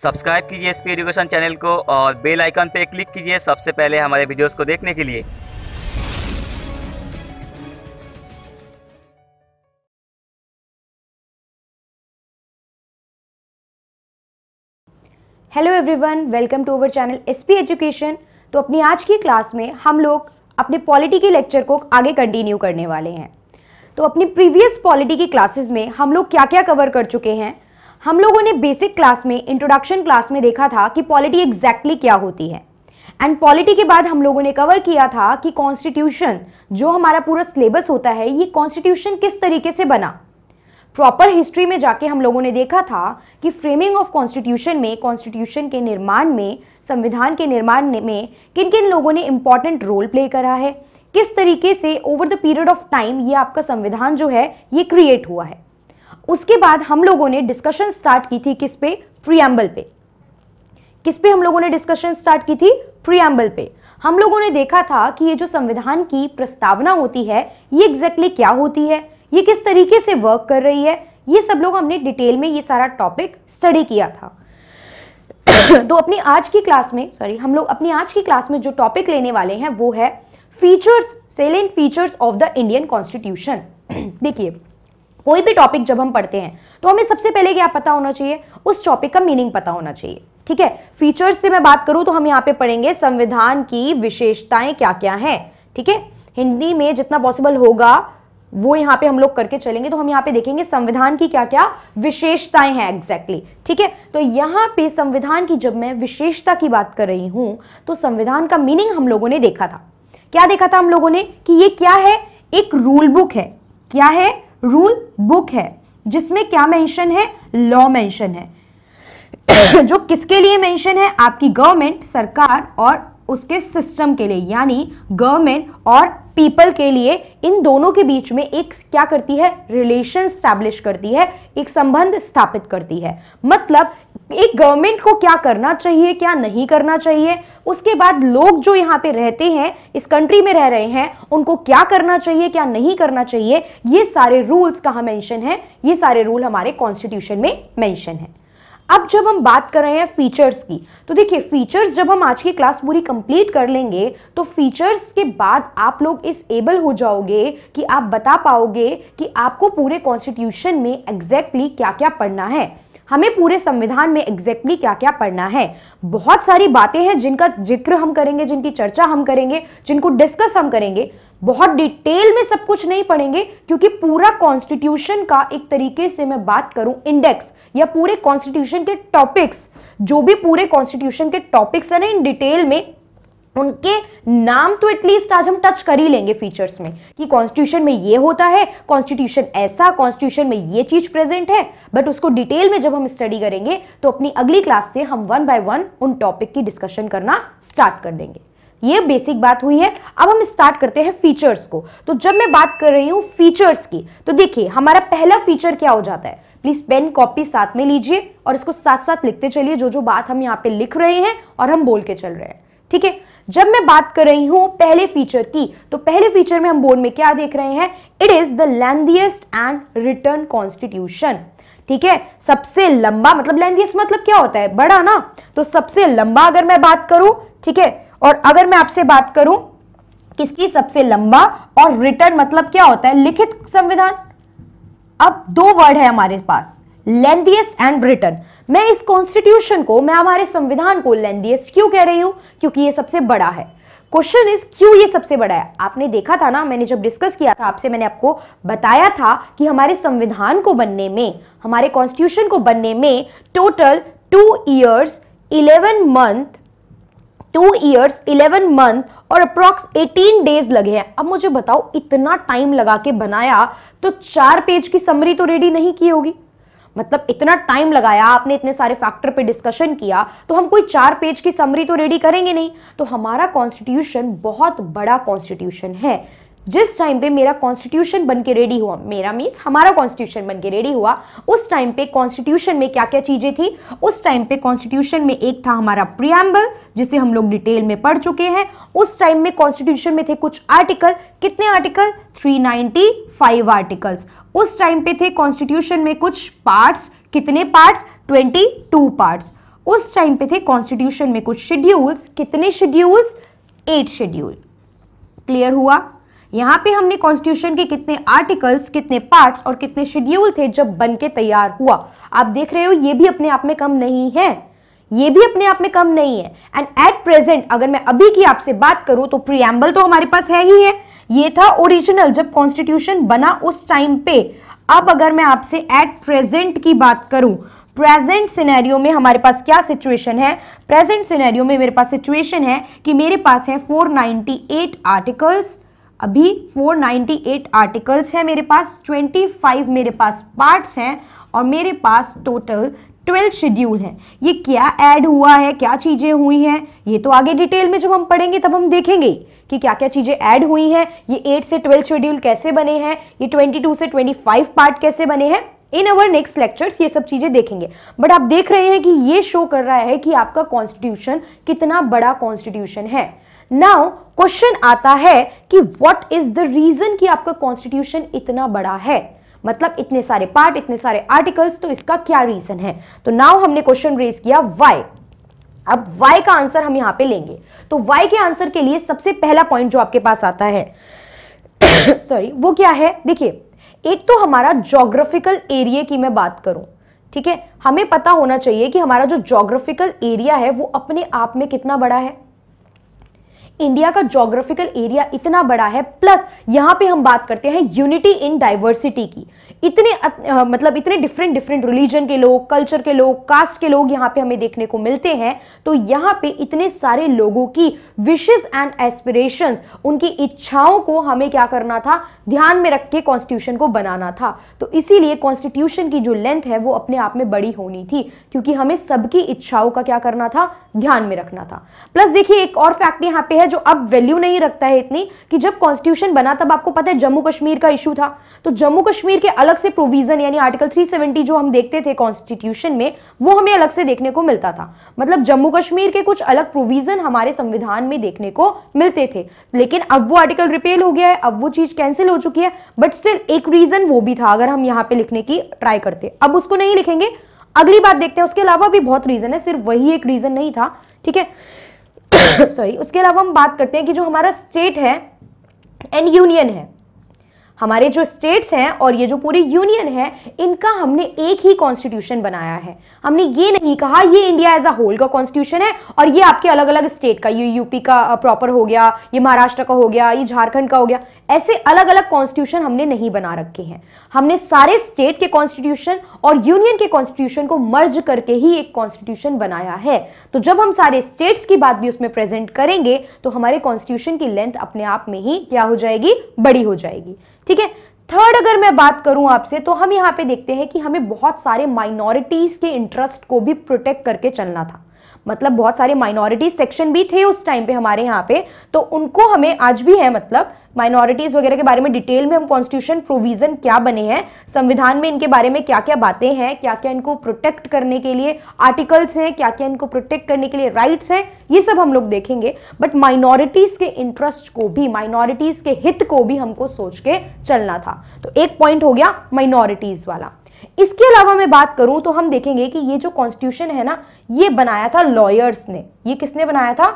Subscribe कीजिए S education channel को और बेल आइकन पर क्लिक कीजिए सबसे पहले हमारे वीडियोस को देखने के लिए hello everyone welcome to our channel SP education तो अपनी आज की क्लास में हम लोग अपने पॉलिटी के लेक्चर को आगे कंटिन्यू करने वाले हैं तो अपनी प्रीवियस पॉलिटी की क्लासेस में हम लोग क्या क्या कवर कर चुके हैं हम लोगों ने बेसिक क्लास में इंट्रोडक्शन क्लास में देखा था कि पॉलिटी एग्जैक्टली क्या होती है एंड पॉलिटी के बाद हम लोगों ने कवर किया था कि कॉन्स्टिट्यूशन जो हमारा पूरा सिलेबस होता है ये कॉन्स्टिट्यूशन किस तरीके से बना प्रॉपर हिस्ट्री में जाके हम लोगों ने देखा था कि फ्रेमिंग ऑफ कॉन्स्टिट्यूशन में कॉन्स्टिट्यूशन के निर्माण में संविधान के निर्माण में किन किन लोगों ने इम्पॉर्टेंट रोल प्ले करा है किस तरीके से over the period of time ये आपका संविधान जो है ये क्रिएट हुआ है उसके बाद हम लोगों ने डिस्कशन स्टार्ट की थी किस पे प्रियम्बल पे किस पे हम लोगों ने डिस्कशन स्टार्ट की थी प्रियम्बल पे हम लोगों ने देखा था कि ये जो संविधान की प्रस्तावना होती है ये एग्जैक्टली exactly क्या होती है ये किस तरीके से वर्क कर रही है ये सब लोग हमने डिटेल में ये सारा टॉपिक स्टडी किया था तो अपनी आज की क्लास में सॉरी हम लोग अपनी आज की क्लास में जो टॉपिक लेने वाले हैं वो है features salient features of the Indian constitution देखिए कोई भी टॉपिक जब हम पढ़ते हैं तो हमें सबसे पहले क्या पता होना चाहिए उस टॉपिक का मीनिंग पता होना चाहिए ठीक है फीचर्स से मैं बात करूं तो हम यहाँ पे पढ़ेंगे संविधान की विशेषताएं क्या क्या हैं ठीक है हिंदी में जितना पॉसिबल होगा वो यहाँ पे हम लोग करके चलेंगे तो हम यहाँ पे देखेंगे संविधान की क्या क्या विशेषताएं हैं एग्जैक्टली ठीक है तो यहाँ पे संविधान की जब मैं विशेषता की बात कर रही हूं तो संविधान का मीनिंग हम लोगों ने देखा था क्या देखा था हम लोगों ने कि ये क्या है एक रूल बुक है क्या है रूल बुक है जिसमें क्या मेंशन है लॉ मेंशन है जो किसके लिए मेंशन है आपकी गवर्नमेंट सरकार और उसके सिस्टम के लिए यानी गवर्नमेंट और पीपल के लिए इन दोनों के बीच में एक क्या करती है रिलेशन स्टैब्लिश करती है एक संबंध स्थापित करती है मतलब एक गवर्नमेंट को क्या करना चाहिए क्या नहीं करना चाहिए उसके बाद लोग जो यहाँ पे रहते हैं इस कंट्री में रह रहे हैं उनको क्या करना चाहिए क्या नहीं करना चाहिए ये सारे रूल्स कहाँ मेंशन है ये सारे रूल हमारे कॉन्स्टिट्यूशन में मैंशन है अब जब हम बात कर रहे हैं फीचर्स की तो देखिए फीचर्स जब हम आज की क्लास पूरी कंप्लीट कर लेंगे तो फीचर्स के बाद आप लोग इस एबल हो जाओगे कि आप बता पाओगे कि आपको पूरे कॉन्स्टिट्यूशन में एग्जैक्टली exactly क्या क्या पढ़ना है हमें पूरे संविधान में एग्जैक्टली exactly क्या क्या पढ़ना है बहुत सारी बातें हैं जिनका जिक्र हम करेंगे जिनकी चर्चा हम करेंगे जिनको डिस्कस हम करेंगे बहुत डिटेल में सब कुछ नहीं पढ़ेंगे क्योंकि पूरा कॉन्स्टिट्यूशन का एक तरीके से मैं बात करूं इंडेक्स या पूरे कॉन्स्टिट्यूशन के टॉपिक्स जो भी पूरे कॉन्स्टिट्यूशन के टॉपिक्स है ना इन डिटेल में उनके नाम तो एटलीस्ट आज हम टच कर ही लेंगे फीचर्स में कि कॉन्स्टिट्यूशन में ये होता है कॉन्स्टिट्यूशन ऐसा कॉन्स्टिट्यूशन में ये चीज प्रेजेंट है बट उसको डिटेल में जब हम स्टडी करेंगे तो अपनी अगली क्लास से हम वन बाय वन उन टॉपिक की डिस्कशन करना स्टार्ट कर देंगे ये बेसिक बात हुई है अब हम स्टार्ट करते हैं फीचर्स को तो जब मैं बात कर रही हूं फीचर्स की तो देखिए हमारा पहला फीचर क्या हो जाता है प्लीज पेन कॉपी साथ में लीजिए और इसको साथ साथ लिखते चलिए जो जो बात हम यहाँ पे लिख रहे हैं और हम बोल के चल रहे हैं ठीक है जब मैं बात कर रही हूं पहले फीचर की तो पहले फीचर में हम बोर्ड में क्या देख रहे हैं it is the lengthiest and written constitution ठीक है सबसे लंबा मतलब लेंदीएस्ट मतलब क्या होता है बड़ा ना तो सबसे लंबा अगर मैं बात करूं ठीक है और अगर मैं आपसे बात करूं किसकी सबसे लंबा और रिटर्न मतलब क्या होता है लिखित संविधान अब दो वर्ड है हमारे पास लेंदीएस्ट एंड रिटर्न मैं इस कॉन्स्टिट्यूशन को मैं हमारे संविधान को लेंदियस्ट क्यों कह रही हूं क्योंकि ये सबसे बड़ा है क्वेश्चन इज क्यों ये सबसे बड़ा है आपने देखा था ना मैंने जब डिस्कस किया था आपसे मैंने आपको बताया था कि हमारे संविधान को बनने में हमारे कॉन्स्टिट्यूशन को बनने में total two years eleven month two years eleven month और अप्रॉक्स एटीन डेज लगे हैं अब मुझे बताओ इतना टाइम लगा के बनाया तो चार पेज की समरी तो रेडी नहीं की होगी मतलब इतना टाइम लगाया आपने इतने सारे फैक्टर पे डिस्कशन किया तो हम कोई चार पेज की समरी तो रेडी करेंगे नहीं तो हमारा कॉन्स्टिट्यूशन बहुत बड़ा कॉन्स्टिट्यूशन है जिस टाइम पे मेरा कॉन्स्टिट्यूशन बन के रेडी हुआ मेरा मीन्स हमारा कॉन्स्टिट्यूशन बन के रेडी हुआ उस टाइम पे कॉन्स्टिट्यूशन में क्या क्या चीज़ें थी उस टाइम पे कॉन्स्टिट्यूशन में एक था हमारा प्रियम्बल जिसे हम लोग डिटेल में पढ़ चुके हैं उस टाइम में कॉन्स्टिट्यूशन में थे कुछ आर्टिकल कितने आर्टिकल 395 आर्टिकल्स उस टाइम पे थे कॉन्स्टिट्यूशन में कुछ पार्ट्स कितने पार्ट्स 22 पार्ट्स उस टाइम पे थे कॉन्स्टिट्यूशन में कुछ शेड्यूल्स कितने शेड्यूल्स एट शेड्यूल क्लियर हुआ यहाँ पे हमने कॉन्स्टिट्यूशन के कितने आर्टिकल्स कितने पार्ट्स और कितने शेड्यूल थे जब बन के तैयार हुआ आप देख रहे हो ये भी अपने आप में कम नहीं है ये भी अपने आप में कम नहीं है एंड एट प्रेजेंट अगर मैं अभी की आपसे बात करूं तो प्रियम्बल तो हमारे पास है ही है ये था ओरिजिनल जब कॉन्स्टिट्यूशन बना उस टाइम पे अब अगर मैं आपसे एट प्रेजेंट की बात करूं प्रेजेंट सिनेरियो में हमारे पास क्या सिचुएशन है प्रेजेंट सिनेरियो में मेरे पास सिचुएशन है कि मेरे पास है 498 आर्टिकल्स अभी 498 आर्टिकल्स हैं मेरे पास 25 मेरे पास पार्ट्स हैं और मेरे पास टोटल 12 शेड्यूल हैं ये क्या ऐड हुआ है क्या चीज़ें हुई हैं ये तो आगे डिटेल में जब हम पढ़ेंगे तब हम देखेंगे कि क्या क्या चीज़ें ऐड हुई हैं ये 8 से 12 शेड्यूल कैसे बने हैं ये 22 से 25 पार्ट कैसे बने हैं इन अवर नेक्स्ट लेक्चर्स ये सब चीज़ें देखेंगे बट आप देख रहे हैं कि ये शो कर रहा है कि आपका कॉन्स्टिट्यूशन कितना बड़ा कॉन्स्टिट्यूशन है नाउ क्वेश्चन आता है कि व्हाट इज द रीजन कि आपका कॉन्स्टिट्यूशन इतना बड़ा है मतलब इतने सारे पार्ट इतने सारे आर्टिकल्स तो इसका क्या रीजन है तो नाउ हमने क्वेश्चन रेज किया वाई अब वाई का आंसर हम यहां पे लेंगे तो वाई के आंसर के लिए सबसे पहला पॉइंट जो आपके पास आता है सॉरी वो क्या है देखिए एक तो हमारा जोग्राफिकल एरिया की मैं बात करूं ठीक है हमें पता होना चाहिए कि हमारा जो जोग्राफिकल एरिया है वो अपने आप में कितना बड़ा है इंडिया का जोग्राफिकल एरिया इतना बड़ा है प्लस यहाँ पे हम बात करते हैं यूनिटी इन डाइवर्सिटी की इतने आ, मतलब इतने डिफरेंट डिफरेंट रिलीजन के लोग कल्चर के लोग कास्ट के लोग यहाँ पे हमें देखने को मिलते हैं तो यहाँ पे इतने सारे लोगों की विशेष एंड एस्पिरेशंस उनकी इच्छाओं को हमें क्या करना था ध्यान में रख के कॉन्स्टिट्यूशन को बनाना था तो इसीलिए कॉन्स्टिट्यूशन की जो लेंथ है वो अपने आप में बड़ी होनी थी क्योंकि हमें सबकी इच्छाओं का क्या करना था ध्यान में रखना था प्लस देखिए एक और फैक्ट यहाँ पे है जो अब वैल्यू नहीं रखता है इतनी कि जब कॉन्स्टिट्यूशन बना तब आपको पता है जम्मू कश्मीर का इशू था तो जम्मू कश्मीर के अलग से प्रोविजन यानी आर्टिकल 370 जो हम देखते थे कॉन्स्टिट्यूशन में वो हमें अलग से देखने को मिलता था मतलब जम्मू कश्मीर के कुछ अलग प्रोविजन हमारे संविधान में देखने को मिलते थे लेकिन अब वो आर्टिकल रिपेल हो गया है अब वो चीज कैंसिल हो चुकी है बट स्टिल एक रीजन वो भी था अगर हम यहाँ पे लिखने की ट्राई करते अब उसको नहीं लिखेंगे अगली बात देखते हैं उसके अलावा भी बहुत रीजन है सिर्फ वही एक रीजन नहीं था ठीक है सॉरी उसके अलावा हम बात करते हैं कि जो हमारा स्टेट है एंड यूनियन है हमारे जो स्टेट्स हैं और ये जो पूरी यूनियन है इनका हमने एक ही कॉन्स्टिट्यूशन बनाया है हमने ये नहीं कहा ये इंडिया एज अ होल का कॉन्स्टिट्यूशन है और ये आपके अलग अलग स्टेट का ये यूपी का प्रॉपर हो गया ये महाराष्ट्र का हो गया ये झारखंड का हो गया ऐसे अलग अलग कॉन्स्टिट्यूशन हमने नहीं बना रखे हैं हमने सारे स्टेट के कॉन्स्टिट्यूशन और यूनियन के कॉन्स्टिट्यूशन को मर्ज करके ही एक कॉन्स्टिट्यूशन बनाया है तो जब हम सारे स्टेट्स की बात भी उसमें प्रेजेंट करेंगे तो हमारे कॉन्स्टिट्यूशन की लेंथ अपने आप में ही क्या हो जाएगी बड़ी हो जाएगी ठीक है थर्ड अगर मैं बात करूं आपसे तो हम यहाँ पे देखते हैं कि हमें बहुत सारे माइनॉरिटीज के इंटरेस्ट को भी प्रोटेक्ट करके चलना था मतलब बहुत सारे माइनॉरिटी सेक्शन भी थे उस टाइम पे हमारे यहाँ पे तो उनको हमें आज भी है मतलब माइनॉरिटीज वगैरह के बारे में डिटेल में हम कॉन्स्टिट्यूशन प्रोविजन क्या बने हैं संविधान में इनके बारे में क्या क्या बातें हैं क्या क्या इनको प्रोटेक्ट करने के लिए आर्टिकल्स हैं क्या क्या इनको प्रोटेक्ट करने के लिए राइट्स हैं ये सब हम लोग देखेंगे बट माइनॉरिटीज के इंटरेस्ट को भी माइनॉरिटीज के हित को भी हमको सोच के चलना था तो एक पॉइंट हो गया माइनॉरिटीज वाला इसके अलावा मैं बात करूं तो हम देखेंगे कि ये जो कॉन्स्टिट्यूशन है ना ये बनाया था लॉयर्स ने ये किसने बनाया था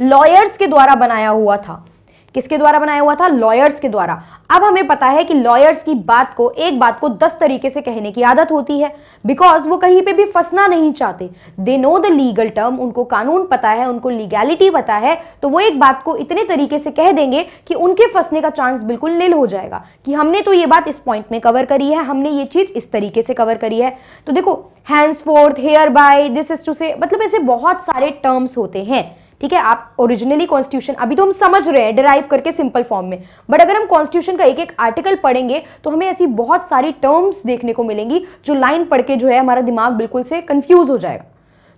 लॉयर्स के द्वारा बनाया हुआ था किसके द्वारा बनाया हुआ था लॉयर्स के द्वारा अब हमें पता है कि लॉयर्स की बात को एक बात को दस तरीके से कहने की आदत होती है बिकॉज वो कहीं पे भी फंसना नहीं चाहते they know the legal term उनको कानून पता है उनको लीगैलिटी पता है तो वो एक बात को इतने तरीके से कह देंगे कि उनके फंसने का चांस बिल्कुल निल हो जाएगा कि हमने तो ये बात इस पॉइंट में कवर करी है हमने ये चीज़ इस तरीके से कवर करी है तो देखो henceforth hereby this is to से मतलब ऐसे बहुत सारे टर्म्स होते हैं ठीक है आप ओरिजिनली कॉन्स्टिट्यूशन अभी तो हम समझ रहे हैं डिराइव करके सिंपल फॉर्म में बट अगर हम कॉन्स्टिट्यूशन का एक एक आर्टिकल पढ़ेंगे तो हमें ऐसी बहुत सारी टर्म्स देखने को मिलेंगी जो लाइन पढ़ के जो है हमारा दिमाग बिल्कुल से कंफ्यूज हो जाएगा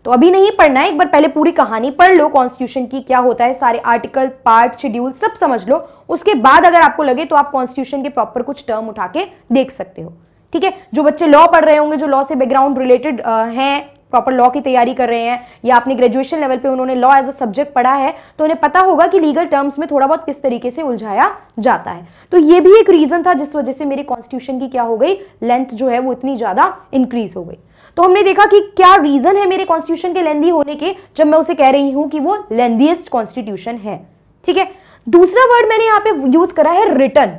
तो अभी नहीं पढ़ना है एक बार पहले पूरी कहानी पढ़ लो कॉन्स्टिट्यूशन की क्या होता है सारे आर्टिकल पार्ट शेड्यूल सब समझ लो उसके बाद अगर आपको लगे तो आप कॉन्स्टिट्यूशन के प्रॉपर कुछ टर्म उठा के देख सकते हो ठीक है जो बच्चे लॉ पढ़ रहे होंगे जो लॉ से बैकग्राउंड रिलेटेड हैं प्रॉपर लॉ की तैयारी कर रहे हैं या अपने ग्रेजुएशन लेवल पे उन्होंने लॉ एज अ सब्जेक्ट पढ़ा है तो उन्हें पता होगा कि लीगल टर्म्स में थोड़ा बहुत किस तरीके से उलझाया जाता है तो ये भी एक रीजन था जिस वजह से मेरे कॉन्स्टिट्यूशन की क्या हो गई लेंथ जो है वो इतनी ज्यादा इंक्रीज हो गई तो हमने देखा कि क्या रीजन है मेरे कॉन्स्टिट्यूशन के लेंदी होने के जब मैं उसे कह रही हूं कि वो लेंदीएस्ट कॉन्स्टिट्यूशन है ठीक है दूसरा वर्ड मैंने यहां पे यूज करा है रिटर्न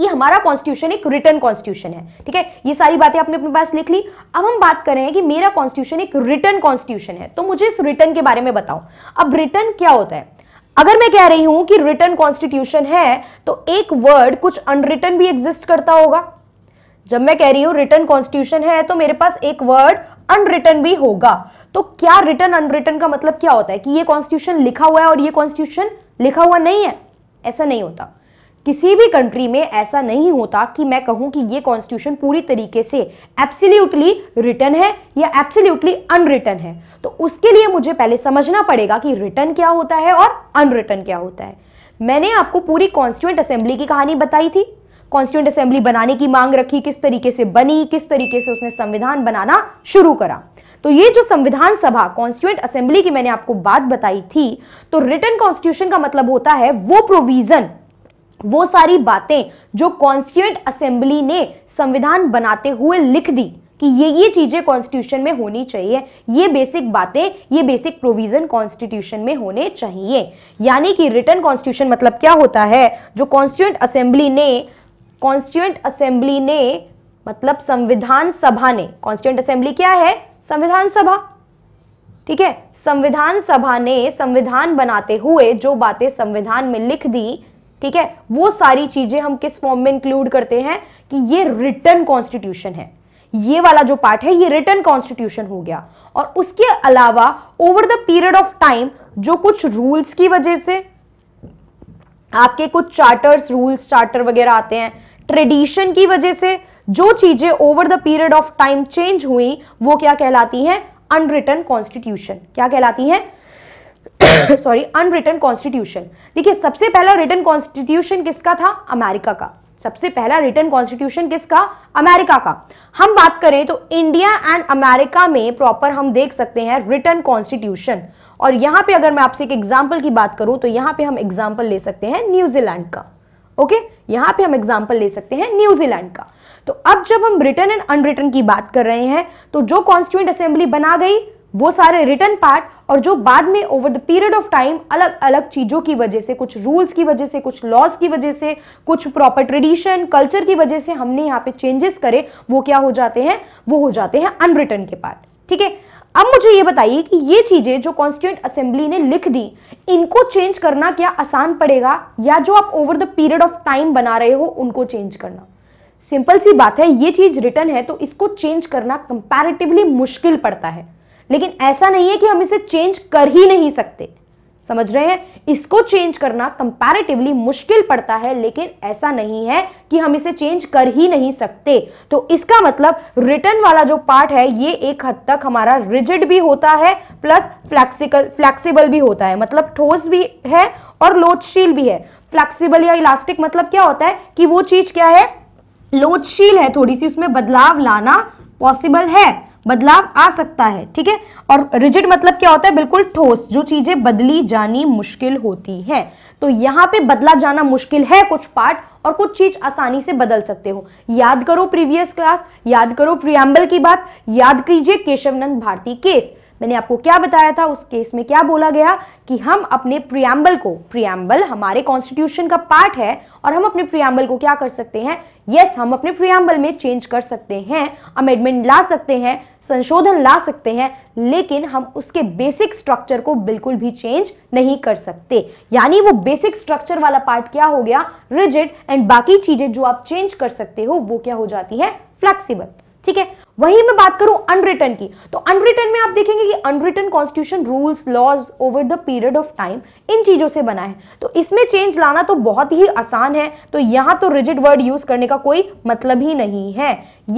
कि हमारा कॉन्स्टिट्यूशन एक रिटर्न कॉन्स्टिट्यूशन है ठीक है ये सारी बातें आपने अपने पास लिख ली अब हम बात कर रहे हैं कि मेरा कॉन्स्टिट्यूशन एक रिटर्न कॉन्स्टिट्यूशन है तो मुझे इस रिटर्न के बारे में बताओ अब रिटर्न क्या होता है अगर मैं कह रही हूं कि रिटर्न कॉन्स्टिट्यूशन है तो एक वर्ड कुछ अनरिटर्न भी एग्जिस्ट करता होगा जब मैं कह रही हूं रिटर्न कॉन्स्टिट्यूशन है तो मेरे पास एक वर्ड अनरिटर्न भी होगा तो क्या रिटर्न अनरिटर्न का मतलब क्या होता है कि ये कॉन्स्टिट्यूशन लिखा हुआ है और ये कॉन्स्टिट्यूशन लिखा हुआ नहीं है ऐसा नहीं होता किसी भी कंट्री में ऐसा नहीं होता कि मैं कहूं कि ये कॉन्स्टिट्यूशन पूरी तरीके से एप्सिल्यूटली रिटर्न है या एप्सिल्यूटली अनरिटर्न है तो उसके लिए मुझे पहले समझना पड़ेगा कि रिटर्न क्या होता है और अनरिटर्न क्या होता है मैंने आपको पूरी कॉन्स्टिट्यूंट असेंबली की कहानी बताई थी कॉन्स्टिट्यूंट असेंबली बनाने की मांग रखी किस तरीके से बनी किस तरीके से उसने संविधान बनाना शुरू करा तो ये जो संविधान सभा कॉन्स्टिट्यूंट असेंबली की मैंने आपको बात बताई थी तो रिटर्न कॉन्स्टिट्यूशन का मतलब होता है वो प्रोविजन वो सारी बातें जो कॉन्स्टिट्यूंट असेंबली ने संविधान बनाते हुए लिख दी कि ये ये चीज़ें कॉन्स्टिट्यूशन में होनी चाहिए ये बेसिक बातें ये बेसिक प्रोविज़न कॉन्स्टिट्यूशन में होने चाहिए यानी कि रिटर्न कॉन्स्टिट्यूशन मतलब क्या होता है जो कॉन्स्टिट्यूंट असेंबली ने कॉन्स्टिट्यूंट असेंबली ने मतलब संविधान सभा ने कॉन्स्टिट्यूंट असेंबली क्या है संविधान सभा ठीक है संविधान सभा ने संविधान बनाते हुए जो बातें संविधान में लिख दी ठीक है वो सारी चीजें हम किस फॉर्म में इंक्लूड करते हैं कि ये रिटर्न कॉन्स्टिट्यूशन है ये वाला जो पार्ट है ये रिटर्न कॉन्स्टिट्यूशन हो गया और उसके अलावा over the period of time जो कुछ रूल्स की वजह से आपके कुछ चार्टर्स रूल्स चार्टर वगैरह आते हैं ट्रेडिशन की वजह से जो चीजें over the period of time change हुई वो क्या कहलाती हैं अनरिटर्न कॉन्स्टिट्यूशन क्या कहलाती हैं सॉरी अनरिटन कॉन्स्टिट्यूशन देखिए सबसे पहला रिटर्न कॉन्स्टिट्यूशन किसका था अमेरिका का सबसे पहला रिटर्न कॉन्स्टिट्यूशन किसका अमेरिका का हम बात करें तो इंडिया एंड अमेरिका में प्रॉपर हम देख सकते हैं रिटर्न कॉन्स्टिट्यूशन और यहाँ पे अगर मैं आपसे एक एग्जाम्पल की बात करूं तो यहाँ पे हम एग्जाम्पल ले सकते हैं न्यूजीलैंड का ओके यहां यहाँ पे हम एग्जाम्पल ले सकते हैं न्यूजीलैंड का तो अब जब हम रिटर्न एंड अनरिटर्न की बात कर रहे हैं तो जो कॉन्स्टिट्यूंट असेंबली बना गई वो सारे रिटर्न पार्ट और जो बाद में over the period of time अलग अलग चीज़ों की वजह से कुछ रूल्स की वजह से कुछ लॉज की वजह से कुछ प्रॉपर ट्रेडिशन कल्चर की वजह से हमने यहाँ पे चेंजेस करे वो क्या हो जाते हैं वो हो जाते हैं अनरिटर्न के पार्ट ठीक है अब मुझे ये बताइए कि ये चीज़ें जो कॉन्स्टिट्यूंट असेंबली ने लिख दी इनको चेंज करना क्या आसान पड़ेगा या जो आप over the period of time बना रहे हो उनको चेंज करना सिंपल सी बात है ये चीज़ रिटर्न है तो इसको चेंज करना कंपैरेटिवली मुश्किल पड़ता है लेकिन ऐसा नहीं है कि हम इसे चेंज कर ही नहीं सकते समझ रहे हैं इसको चेंज करना कंपैरेटिवली मुश्किल पड़ता है लेकिन ऐसा नहीं है कि हम इसे चेंज कर ही नहीं सकते तो इसका मतलब रिटर्न वाला जो पार्ट है ये एक हद तक हमारा रिजिड भी होता है प्लस फ्लैक्सिकल फ्लैक्सीबल भी होता है मतलब ठोस भी है और लोचशील भी है फ्लैक्सीबल या इलास्टिक मतलब क्या होता है कि वो चीज क्या है लोचशील है थोड़ी सी उसमें बदलाव लाना पॉसिबल है बदलाव आ सकता है ठीक है और रिजिड मतलब क्या होता है बिल्कुल ठोस जो चीजें बदली जानी मुश्किल होती है तो यहां पे बदला जाना मुश्किल है कुछ पार्ट और कुछ चीज आसानी से बदल सकते हो याद करो प्रीवियस क्लास याद करो प्रियम्बल की बात याद कीजिए केशवनंद भारती केस मैंने आपको क्या बताया था उस केस में क्या बोला गया कि हम अपने प्रियम्बल को प्रियम्बल हमारे कॉन्स्टिट्यूशन का पार्ट है और हम अपने प्रियम्बल को क्या कर सकते हैं यस yes, हम अपने प्रियम्बल में चेंज कर सकते हैं अमेंडमेंट ला सकते हैं संशोधन ला सकते हैं लेकिन हम उसके बेसिक स्ट्रक्चर को बिल्कुल भी चेंज नहीं कर सकते यानी वो बेसिक स्ट्रक्चर वाला पार्ट क्या हो गया रिजिड एंड बाकी चीज़ें जो आप चेंज कर सकते हो वो क्या हो जाती है फ्लेक्सीबल ठीक है वहीं मैं बात करूं अनरिटन की तो अनरिटन में आप देखेंगे कि unwritten constitution rules laws over the period of time इन चीज़ों से बना है तो इसमें चेंज लाना तो बहुत ही आसान है तो यहां तो रिजिड वर्ड यूज करने का कोई मतलब ही नहीं है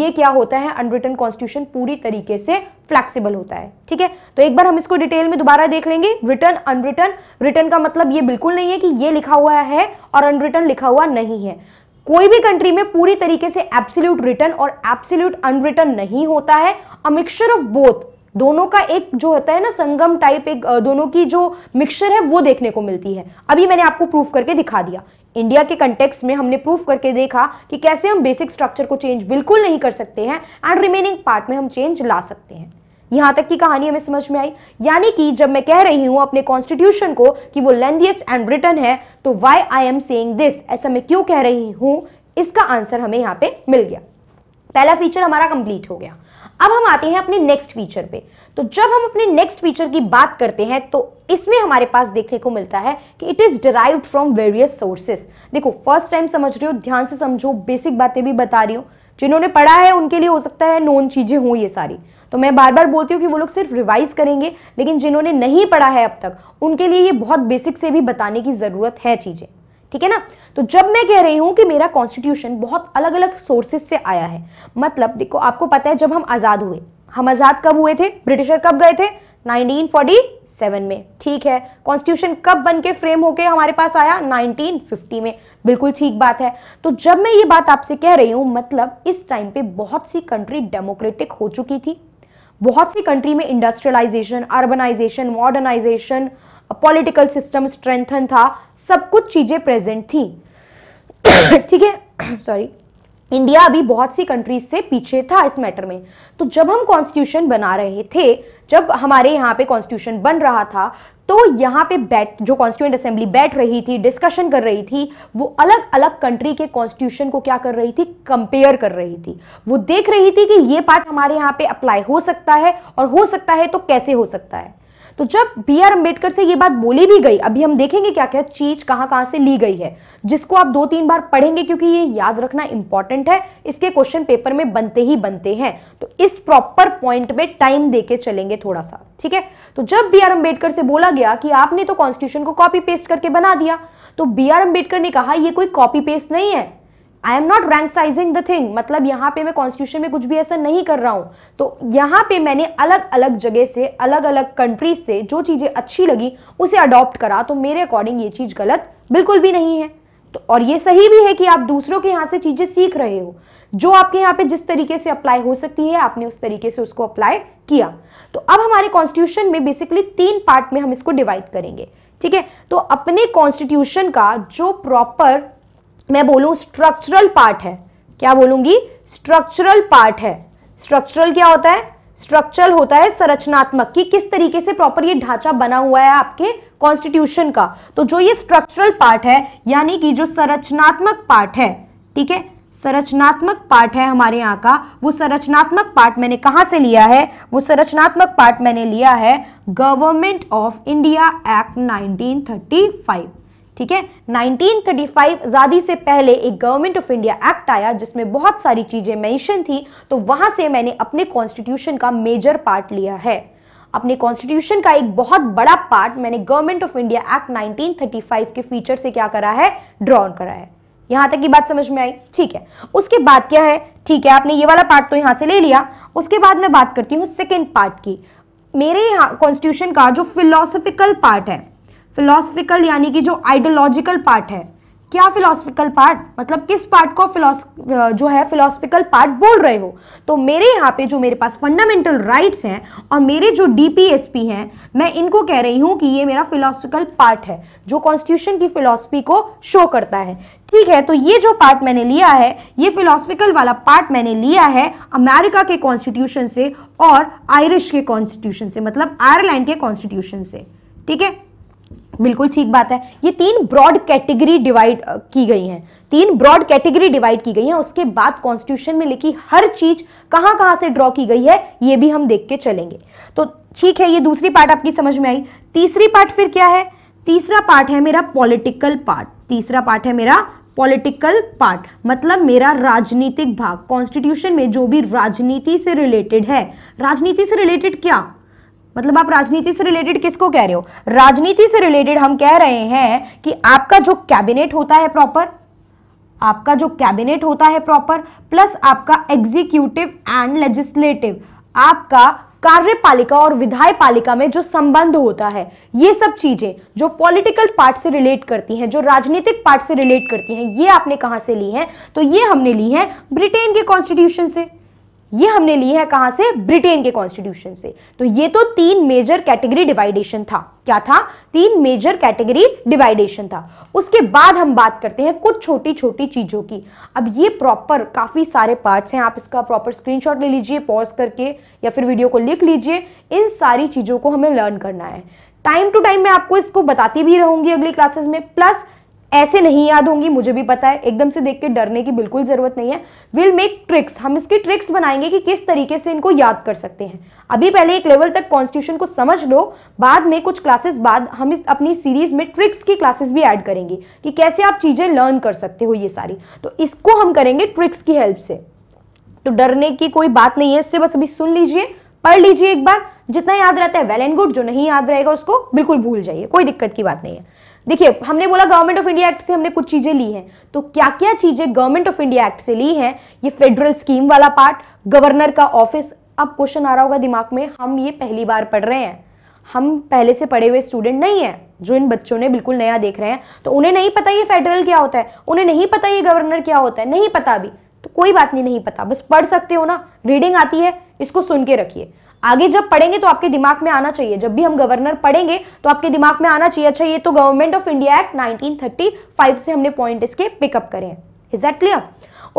ये क्या होता है अनरिटन कॉन्स्टिट्यूशन पूरी तरीके से फ्लेक्सिबल होता है ठीक है तो एक बार हम इसको डिटेल में दोबारा देख लेंगे रिटर्न अनरिटन रिटर्न का मतलब ये बिल्कुल नहीं है कि ये लिखा हुआ है और अनरिटन लिखा हुआ नहीं है कोई भी कंट्री में पूरी तरीके से एब्सोल्यूट रिटर्न और एब्सोल्यूट अनरिटर्न नहीं होता है अ मिक्सचर ऑफ बोथ दोनों का एक जो होता है ना संगम टाइप एक दोनों की जो मिक्सचर है वो देखने को मिलती है अभी मैंने आपको प्रूफ करके दिखा दिया इंडिया के कंटेक्स में हमने प्रूफ करके देखा कि कैसे हम बेसिक स्ट्रक्चर को चेंज बिल्कुल नहीं कर सकते हैं एंड रिमेनिंग पार्ट में हम चेंज ला सकते हैं यहां तक की कहानी हमें समझ में आई यानी कि जब मैं कह रही हूं अपने कॉन्स्टिट्यूशन को कि वो लेंथीस्ट एंड ब्रिटन है तो why I am saying this ऐसा मैं क्यों कह रही हूं इसका आंसर हमें यहां पे मिल गया पहला फीचर हमारा कंप्लीट हो गया अब हम आते हैं अपने नेक्स्ट फीचर पे तो जब हम अपने नेक्स्ट फीचर की बात करते हैं तो इसमें हमारे पास देखने को मिलता है कि it is derive from various sources देखो फर्स्ट टाइम समझ रही हो ध्यान से समझो बेसिक बातें भी बता रही हूँ जिन्होंने पढ़ा है उनके लिए हो सकता है नोन चीज़ें हों ये सारी तो मैं बार बार बोलती हूँ कि वो लोग सिर्फ रिवाइज़ करेंगे लेकिन जिन्होंने नहीं पढ़ा है अब तक उनके लिए ये बहुत बेसिक से भी बताने की ज़रूरत है चीज़ें ठीक है ना तो जब मैं कह रही हूँ कि मेरा कॉन्स्टिट्यूशन बहुत अलग अलग सोर्सेस से आया है मतलब देखो आपको पता है जब हम आज़ाद हुए हम आज़ाद कब हुए थे ब्रिटिशर कब गए थे 1947 में ठीक है कॉन्स्टिट्यूशन कब बन के फ्रेम होके हमारे पास आया 1950 में बिल्कुल ठीक बात है तो जब मैं ये बात आपसे कह रही हूँ मतलब इस टाइम पे बहुत सी कंट्री डेमोक्रेटिक हो चुकी थी बहुत सी कंट्री में industrialisation urbanisation modernisation political system strengthen था सब कुछ चीज़ें प्रेजेंट थी ठीक है सॉरी इंडिया अभी बहुत सी कंट्रीज से पीछे था इस मैटर में तो जब हम कॉन्स्टिट्यूशन बना रहे थे जब हमारे यहाँ पे कॉन्स्टिट्यूशन बन रहा था तो यहाँ पे बैठ जो कॉन्स्टिट्यूंट असेंबली बैठ रही थी डिस्कशन कर रही थी वो अलग अलग कंट्री के कॉन्स्टिट्यूशन को क्या कर रही थी कंपेयर कर रही थी वो देख रही थी कि ये पार्ट हमारे यहाँ पे अप्लाई हो सकता है और हो सकता है तो कैसे हो सकता है तो जब बी आर अंबेडकर से ये बात बोली भी गई अभी हम देखेंगे क्या क्या चीज कहां कहां से ली गई है जिसको आप दो तीन बार पढ़ेंगे क्योंकि ये याद रखना इंपॉर्टेंट है इसके क्वेश्चन पेपर में बनते ही बनते हैं तो इस प्रॉपर पॉइंट में टाइम दे चलेंगे थोड़ा सा ठीक है तो जब बी आर अंबेडकर से बोला गया कि आपने तो कॉन्स्टिट्यूशन को कॉपी पेस्ट करके बना दिया तो बी आर अंबेडकर ने कहा यह कोई कॉपी पेस्ट नहीं है I am not rank sizing the thing मतलब यहाँ पे मैं कॉन्स्टिट्यूशन में कुछ भी ऐसा नहीं कर रहा हूँ तो यहाँ पे मैंने अलग अलग जगह से अलग अलग कंट्रीज से जो चीज़ें अच्छी लगी उसे अडॉप्ट करा तो मेरे अकॉर्डिंग ये चीज़ गलत बिल्कुल भी नहीं है तो और ये सही भी है कि आप दूसरों के यहाँ से चीज़ें सीख रहे हो जो आपके यहाँ पे जिस तरीके से अप्लाई हो सकती है आपने उस तरीके से उसको अप्लाई किया तो अब हमारे कॉन्स्टिट्यूशन में बेसिकली तीन पार्ट में हम इसको डिवाइड करेंगे ठीक है तो अपने कॉन्स्टिट्यूशन का जो प्रॉपर मैं बोलूँ स्ट्रक्चरल पार्ट है क्या बोलूंगी स्ट्रक्चरल पार्ट है स्ट्रक्चरल क्या होता है स्ट्रक्चरल होता है संरचनात्मक कि किस तरीके से प्रॉपर ये ढांचा बना हुआ है आपके कॉन्स्टिट्यूशन का तो जो ये स्ट्रक्चरल पार्ट है यानी कि जो संरचनात्मक पार्ट है ठीक है संरचनात्मक पार्ट है हमारे यहाँ का वो संरचनात्मक पार्ट मैंने कहाँ से लिया है वो संरचनात्मक पार्ट मैंने लिया है गवर्नमेंट ऑफ इंडिया एक्ट 1935 ठीक है 1935 आज़ादी से पहले एक गवर्नमेंट ऑफ इंडिया एक्ट आया जिसमें बहुत सारी चीज़ें मेंशन थी तो वहां से मैंने अपने कॉन्स्टिट्यूशन का मेजर पार्ट लिया है अपने कॉन्स्टिट्यूशन का एक बहुत बड़ा पार्ट मैंने गवर्नमेंट ऑफ इंडिया एक्ट 1935 के फीचर से क्या करा है ड्रॉन करा है यहां तक की बात समझ में आई ठीक है उसके बाद क्या है ठीक है आपने ये वाला पार्ट तो यहाँ से ले लिया उसके बाद मैं बात करती हूँ सेकेंड पार्ट की मेरे यहाँ कॉन्स्टिट्यूशन का जो फिलोसफिकल पार्ट है फिलोसफिकल यानी कि जो आइडियोलॉजिकल पार्ट है क्या फिलोसफिकल पार्ट मतलब किस पार्ट को फिलोस जो है फिलोसफिकल पार्ट बोल रहे हो तो मेरे यहाँ पे जो मेरे पास फंडामेंटल राइट्स हैं और मेरे जो डीपीएसपी हैं मैं इनको कह रही हूँ कि ये मेरा फिलोसफिकल पार्ट है जो कॉन्स्टिट्यूशन की फिलोसफी को शो करता है ठीक है तो ये जो पार्ट मैंने लिया है ये फिलोसफिकल वाला पार्ट मैंने लिया है अमेरिका के कॉन्स्टिट्यूशन से और आयरिश के कॉन्स्टिट्यूशन से मतलब आयरलैंड के कॉन्स्टिट्यूशन से ठीक है बिल्कुल ठीक बात है ये तीन ब्रॉड कैटेगरी डिवाइड की गई हैं तीन ब्रॉड कैटेगरी डिवाइड की गई हैं उसके बाद कॉन्स्टिट्यूशन में लिखी हर चीज कहां कहां से ड्रॉ की गई है ये भी हम देख के चलेंगे तो ठीक है ये दूसरी पार्ट आपकी समझ में आई तीसरी पार्ट फिर क्या है तीसरा पार्ट है मेरा पॉलिटिकल पार्ट तीसरा पार्ट है मेरा पॉलिटिकल पार्ट मतलब मेरा राजनीतिक भाग कॉन्स्टिट्यूशन में जो भी राजनीति से रिलेटेड है राजनीति से रिलेटेड क्या मतलब आप राजनीति से रिलेटेड किसको कह रहे हो राजनीति से रिलेटेड हम कह रहे हैं कि आपका जो कैबिनेट होता है प्रॉपर आपका जो कैबिनेट होता है प्रॉपर प्लस आपका एग्जीक्यूटिव एंड लेजिस्लेटिव आपका कार्यपालिका और विधायपालिका पालिका में जो संबंध होता है ये सब चीजें जो पॉलिटिकल पार्ट से रिलेट करती हैं जो राजनीतिक पार्ट से रिलेट करती हैं ये आपने कहां से ली हैं तो ये हमने ली है ब्रिटेन के कॉन्स्टिट्यूशन से ये हमने ली है कहां से ब्रिटेन के कॉन्स्टिट्यूशन से तो ये तो तीन मेजर कैटेगरी डिवाइडेशन था क्या था तीन मेजर कैटेगरी डिवाइडेशन था उसके बाद हम बात करते हैं कुछ छोटी छोटी चीज़ों की अब ये प्रॉपर काफ़ी सारे पार्ट्स हैं आप इसका प्रॉपर स्क्रीनशॉट ले लीजिए पॉज करके या फिर वीडियो को लिख लीजिए इन सारी चीज़ों को हमें लर्न करना है टाइम टू टाइम मैं आपको इसको बताती भी रहूंगी अगली क्लासेस में प्लस ऐसे नहीं याद होंगी मुझे भी पता है एकदम से देख के डरने की बिल्कुल ज़रूरत नहीं है विल मेक ट्रिक्स हम इसकी ट्रिक्स बनाएंगे कि किस तरीके से इनको याद कर सकते हैं अभी पहले एक लेवल तक कॉन्स्टिट्यूशन को समझ लो बाद में कुछ क्लासेस बाद हम इस अपनी सीरीज में ट्रिक्स की क्लासेस भी ऐड करेंगे कि कैसे आप चीज़ें लर्न कर सकते हो ये सारी तो इसको हम करेंगे ट्रिक्स की हेल्प से तो डरने की कोई बात नहीं है इससे बस अभी सुन लीजिए पढ़ लीजिए एक बार जितना याद रहता है वेल एंड गुड जो नहीं याद रहेगा उसको बिल्कुल भूल जाइए कोई दिक्कत की बात नहीं है देखिए हमने बोला गवर्नमेंट ऑफ इंडिया एक्ट से हमने कुछ चीजें ली हैं तो क्या क्या चीजें गवर्नमेंट ऑफ इंडिया एक्ट से ली हैं ये फेडरल स्कीम वाला पार्ट गवर्नर का ऑफिस अब क्वेश्चन आ रहा होगा दिमाग में हम ये पहली बार पढ़ रहे हैं हम पहले से पढ़े हुए स्टूडेंट नहीं है जो इन बच्चों ने बिल्कुल नया देख रहे हैं तो उन्हें नहीं पता ये फेडरल क्या होता है उन्हें नहीं पता ये गवर्नर क्या होता है नहीं पता अभी तो कोई बात नहीं नहीं पता बस पढ़ सकते हो ना रीडिंग आती है इसको सुन के रखिए आगे जब पढ़ेंगे तो आपके दिमाग में आना चाहिए जब भी हम गवर्नर पढ़ेंगे तो आपके दिमाग में आना चाहिए अच्छा ये तो गवर्नमेंट ऑफ इंडिया एक्ट 1935 से हमने पॉइंट इसके पिकअप करे हैं इज दैट क्लियर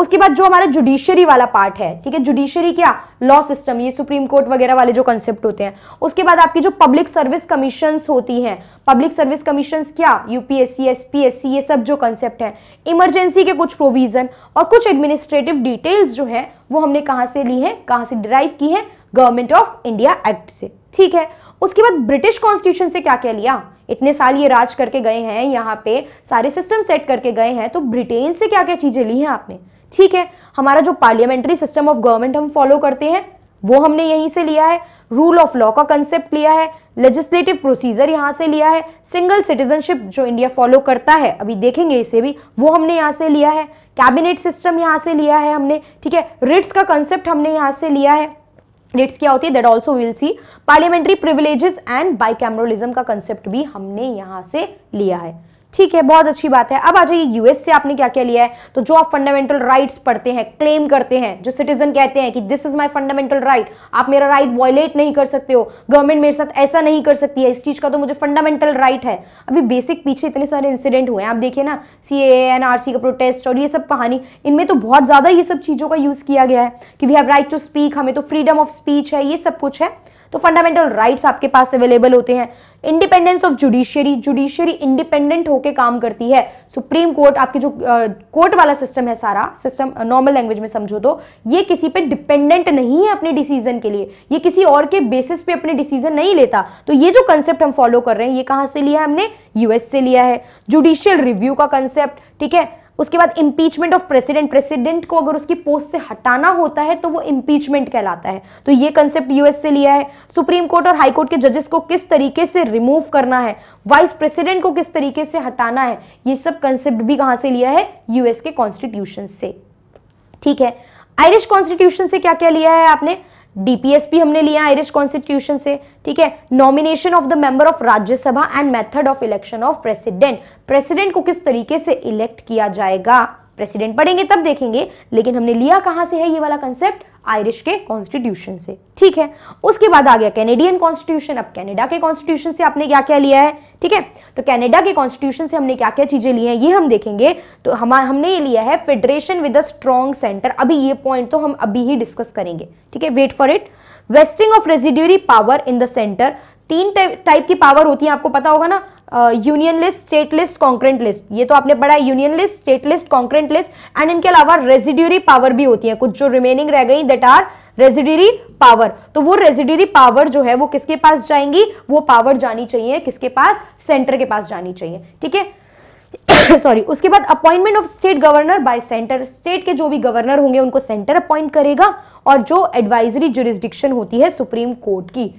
उसके बाद जो हमारा जुडिशियरी वाला पार्ट है ठीक है जुडिशियरी क्या लॉ सिस्टम ये सुप्रीम कोर्ट वगैरह वाले जो कंसेप्ट होते हैं उसके बाद आपकी जो पब्लिक सर्विस कमीशन होती हैं पब्लिक सर्विस कमीशन क्या यूपीएससी एसपीएससी ये सब जो कंसेप्ट है इमरजेंसी के कुछ प्रोविजन और कुछ एडमिनिस्ट्रेटिव डिटेल्स जो है वो हमने कहाँ से ली है कहाँ से डिराइव की है गवर्नमेंट ऑफ इंडिया एक्ट से ठीक है उसके बाद ब्रिटिश कॉन्स्टिट्यूशन से क्या क्या लिया इतने साल ये राज करके गए हैं यहाँ पे सारे सिस्टम सेट करके गए हैं तो ब्रिटेन से क्या क्या चीज़ें ली हैं आपने ठीक है हमारा जो पार्लियामेंट्री सिस्टम ऑफ गवर्नमेंट हम फॉलो करते हैं वो हमने यहीं से लिया है रूल ऑफ लॉ का कंसेप्ट लिया है लेजिस्लेटिव प्रोसीजर यहाँ से लिया है सिंगल सिटीजनशिप जो इंडिया फॉलो करता है अभी देखेंगे इसे भी वो हमने यहाँ से लिया है कैबिनेट सिस्टम यहाँ से लिया है हमने ठीक है रिट्स का कंसेप्ट हमने यहाँ से लिया है डेट्स क्या होती है that also will see parliamentary privileges and bicameralism का कंसेप्ट भी हमने यहाँ से लिया है ठीक है बहुत अच्छी बात है अब आ जाइए यूएस से आपने क्या क्या लिया है तो जो आप फंडामेंटल राइट्स पढ़ते हैं क्लेम करते हैं जो सिटीजन कहते हैं कि this is my fundamental right आप मेरा राइट वॉयलेट नहीं कर सकते हो गवर्नमेंट मेरे साथ ऐसा नहीं कर सकती है इस चीज का तो मुझे फंडामेंटल राइट है अभी बेसिक पीछे इतने सारे इंसिडेंट हुए हैं आप देखिए ना सी एन आर का प्रोटेस्ट और ये सब कहानी इनमें तो बहुत ज्यादा ये सब चीजों का यूज किया गया है कि we have right to speak हमें तो फ्रीडम ऑफ स्पीच है ये सब कुछ है तो फंडामेंटल राइट्स आपके पास अवेलेबल होते हैं independence of judiciary judiciary independent होकर काम करती है सुप्रीम कोर्ट आपके जो कोर्ट वाला सिस्टम है सारा सिस्टम नॉर्मल लैंग्वेज में समझो तो ये किसी पे डिपेंडेंट नहीं है अपने डिसीजन के लिए ये किसी और के बेसिस पे अपने डिसीजन नहीं लेता तो ये जो कंसेप्ट हम फॉलो कर रहे हैं ये कहां से लिया है हमने यूएस से लिया है जुडिशियल रिव्यू का कंसेप्ट ठीक है उसके बाद इम्पीचमेंट ऑफ प्रेसिडेंट प्रेसिडेंट को अगर उसकी पोस्ट से हटाना होता है तो वो इम्पीचमेंट कहलाता है तो ये कंसेप्ट यूएस से लिया है सुप्रीम कोर्ट और हाई कोर्ट के जजेस को किस तरीके से रिमूव करना है वाइस प्रेसिडेंट को किस तरीके से हटाना है ये सब कंसेप्ट भी कहां से लिया है यूएस के कॉन्स्टिट्यूशन से ठीक है आयरिश कॉन्स्टिट्यूशन से क्या क्या लिया है आपने डीपीएसपी हमने लिया आयरिश कॉन्स्टिट्यूशन से ठीक है nomination of the member of Rajya Sabha and method of election of president president को किस तरीके से इलेक्ट किया जाएगा प्रेसिडेंट पढ़ेंगे तब देखेंगे लेकिन हमने लिया कहां से है ये वाला कंसेप्ट आयरिश के कॉन्स्टिट्यूशन से ठीक है उसके बाद आ गया कैनेडियन कॉन्स्टिट्यूशन अब कैनेडा के कॉन्स्टिट्यूशन से आपने क्या क्या लिया है ठीक है तो कैनेडा के कॉन्स्टिट्यूशन से हमने क्या क्या चीज़ें ली हैं ये हम देखेंगे तो हम हमने ये लिया है federation with a strong centre अभी ये पॉइंट तो हम अभी ही डिस्कस करेंगे ठीक है wait for it vesting of residuary power in the centre तीन टाइप की पावर होती है आपको पता होगा ना union list state list concurrent list ये तो आपने पढ़ा है union list state list concurrent list and इनके अलावा रेजिड्यूरी पावर भी होती है कुछ जो रिमेनिंग रह गई दट आर रेजिड्यूरी पावर तो वो रेजिड्यूरी पावर जो है वो किसके पास जाएंगी वो पावर जानी चाहिए किसके पास सेंटर के पास जानी चाहिए ठीक है सॉरी उसके बाद appointment of state governor by centre state के जो भी गवर्नर होंगे उनको सेंटर अपॉइंट करेगा और जो एडवाइजरी जुरिस्डिक्शन होती है सुप्रीम कोर्ट की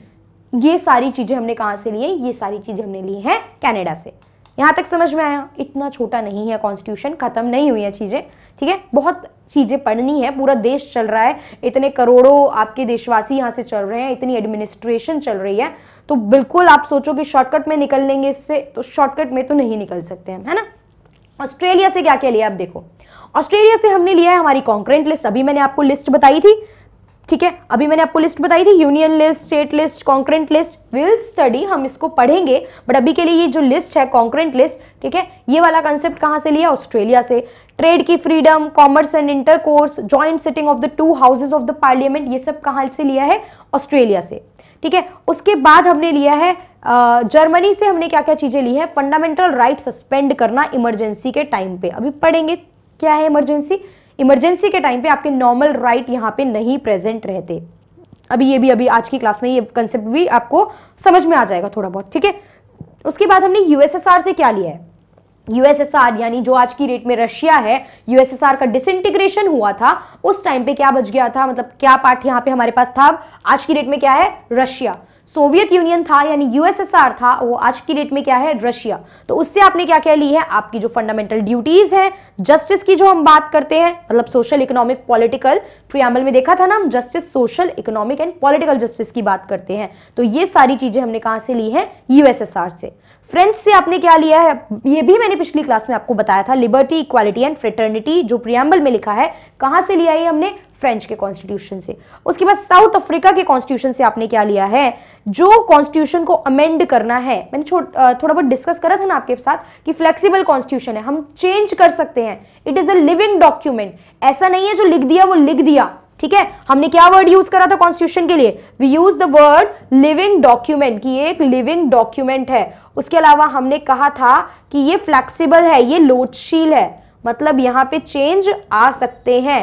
ये सारी चीज़ें हमने कहां से ली है ये सारी चीज़ें हमने ली हैं कनाडा से यहां तक समझ में आया इतना छोटा नहीं है कॉन्स्टिट्यूशन ख़त्म नहीं हुई है चीज़ें ठीक है बहुत चीज़ें पढ़नी है पूरा देश चल रहा है इतने करोड़ों आपके देशवासी यहां से चल रहे हैं इतनी एडमिनिस्ट्रेशन चल रही है तो बिल्कुल आप सोचो कि शॉर्टकट में निकल लेंगे इससे तो शॉर्टकट में तो नहीं निकल सकते हम है ना ऑस्ट्रेलिया से क्या क्या लिया आप देखो ऑस्ट्रेलिया से हमने लिया है हमारी कॉन्क्रेंट लिस्ट अभी मैंने आपको लिस्ट बताई थी ठीक है अभी मैंने आपको लिस्ट बताई थी union list state list concurrent list will study हम इसको पढ़ेंगे बट अभी के लिए ये जो लिस्ट है कॉन्क्रेंट लिस्ट ठीक है ये वाला कंसेप्ट कहाँ से लिया ऑस्ट्रेलिया से ट्रेड की freedom commerce and intercourse joint sitting of the two houses of the parliament ये सब कहाँ से लिया है ऑस्ट्रेलिया से ठीक है उसके बाद हमने लिया है जर्मनी से हमने क्या क्या चीज़ें ली है फंडामेंटल राइट सस्पेंड करना इमरजेंसी के टाइम पे अभी पढ़ेंगे क्या है इमरजेंसी इमरजेंसी के टाइम पे आपके नॉर्मल राइट यहाँ पे नहीं प्रेजेंट रहते अभी ये भी अभी आज की क्लास में ये कंसेप्ट भी आपको समझ में आ जाएगा थोड़ा बहुत ठीक है उसके बाद हमने यूएसएसआर से क्या लिया है यूएसएसआर यानी जो आज की रेट में रशिया है यूएसएसआर का डिसइंटीग्रेशन हुआ था उस टाइम पे क्या बच गया था मतलब क्या पार्ट यहाँ पे हमारे पास था आज की रेट में क्या है रशिया सोवियत यूनियन था यानी यूएसएसआर था वो आज की डेट में क्या है रशिया तो उससे आपने क्या क्या ली है आपकी जो फंडामेंटल ड्यूटीज है जस्टिस की जो हम बात करते हैं मतलब सोशल इकोनॉमिक पॉलिटिकल ट्रियामल में देखा था ना हम justice social economic and political justice की बात करते हैं तो ये सारी चीजें हमने कहां से ली है यूएसएसआर से फ्रेंच से आपने क्या लिया है ये भी मैंने पिछली क्लास में आपको बताया था लिबर्टी इक्वालिटी एंड फ्रेटर्निटी जो प्रियम्बल में लिखा है कहाँ से लिया है हमने फ्रेंच के कॉन्स्टिट्यूशन से उसके बाद साउथ अफ्रीका के कॉन्स्टिट्यूशन से आपने क्या लिया है जो कॉन्स्टिट्यूशन को अमेंड करना है मैंने थोड़ा बहुत डिस्कस करा था ना आपके साथ कि फ्लेक्सिबल कॉन्स्टिट्यूशन है हम चेंज कर सकते हैं it is a living document ऐसा नहीं है जो लिख दिया वो लिख दिया ठीक है हमने क्या वर्ड यूज करा था कॉन्स्टिट्यूशन के लिए we use the word living document कि ये एक लिविंग डॉक्यूमेंट है उसके अलावा हमने कहा था कि ये फ्लेक्सिबल है ये लोचशील है मतलब यहां पे चेंज आ सकते हैं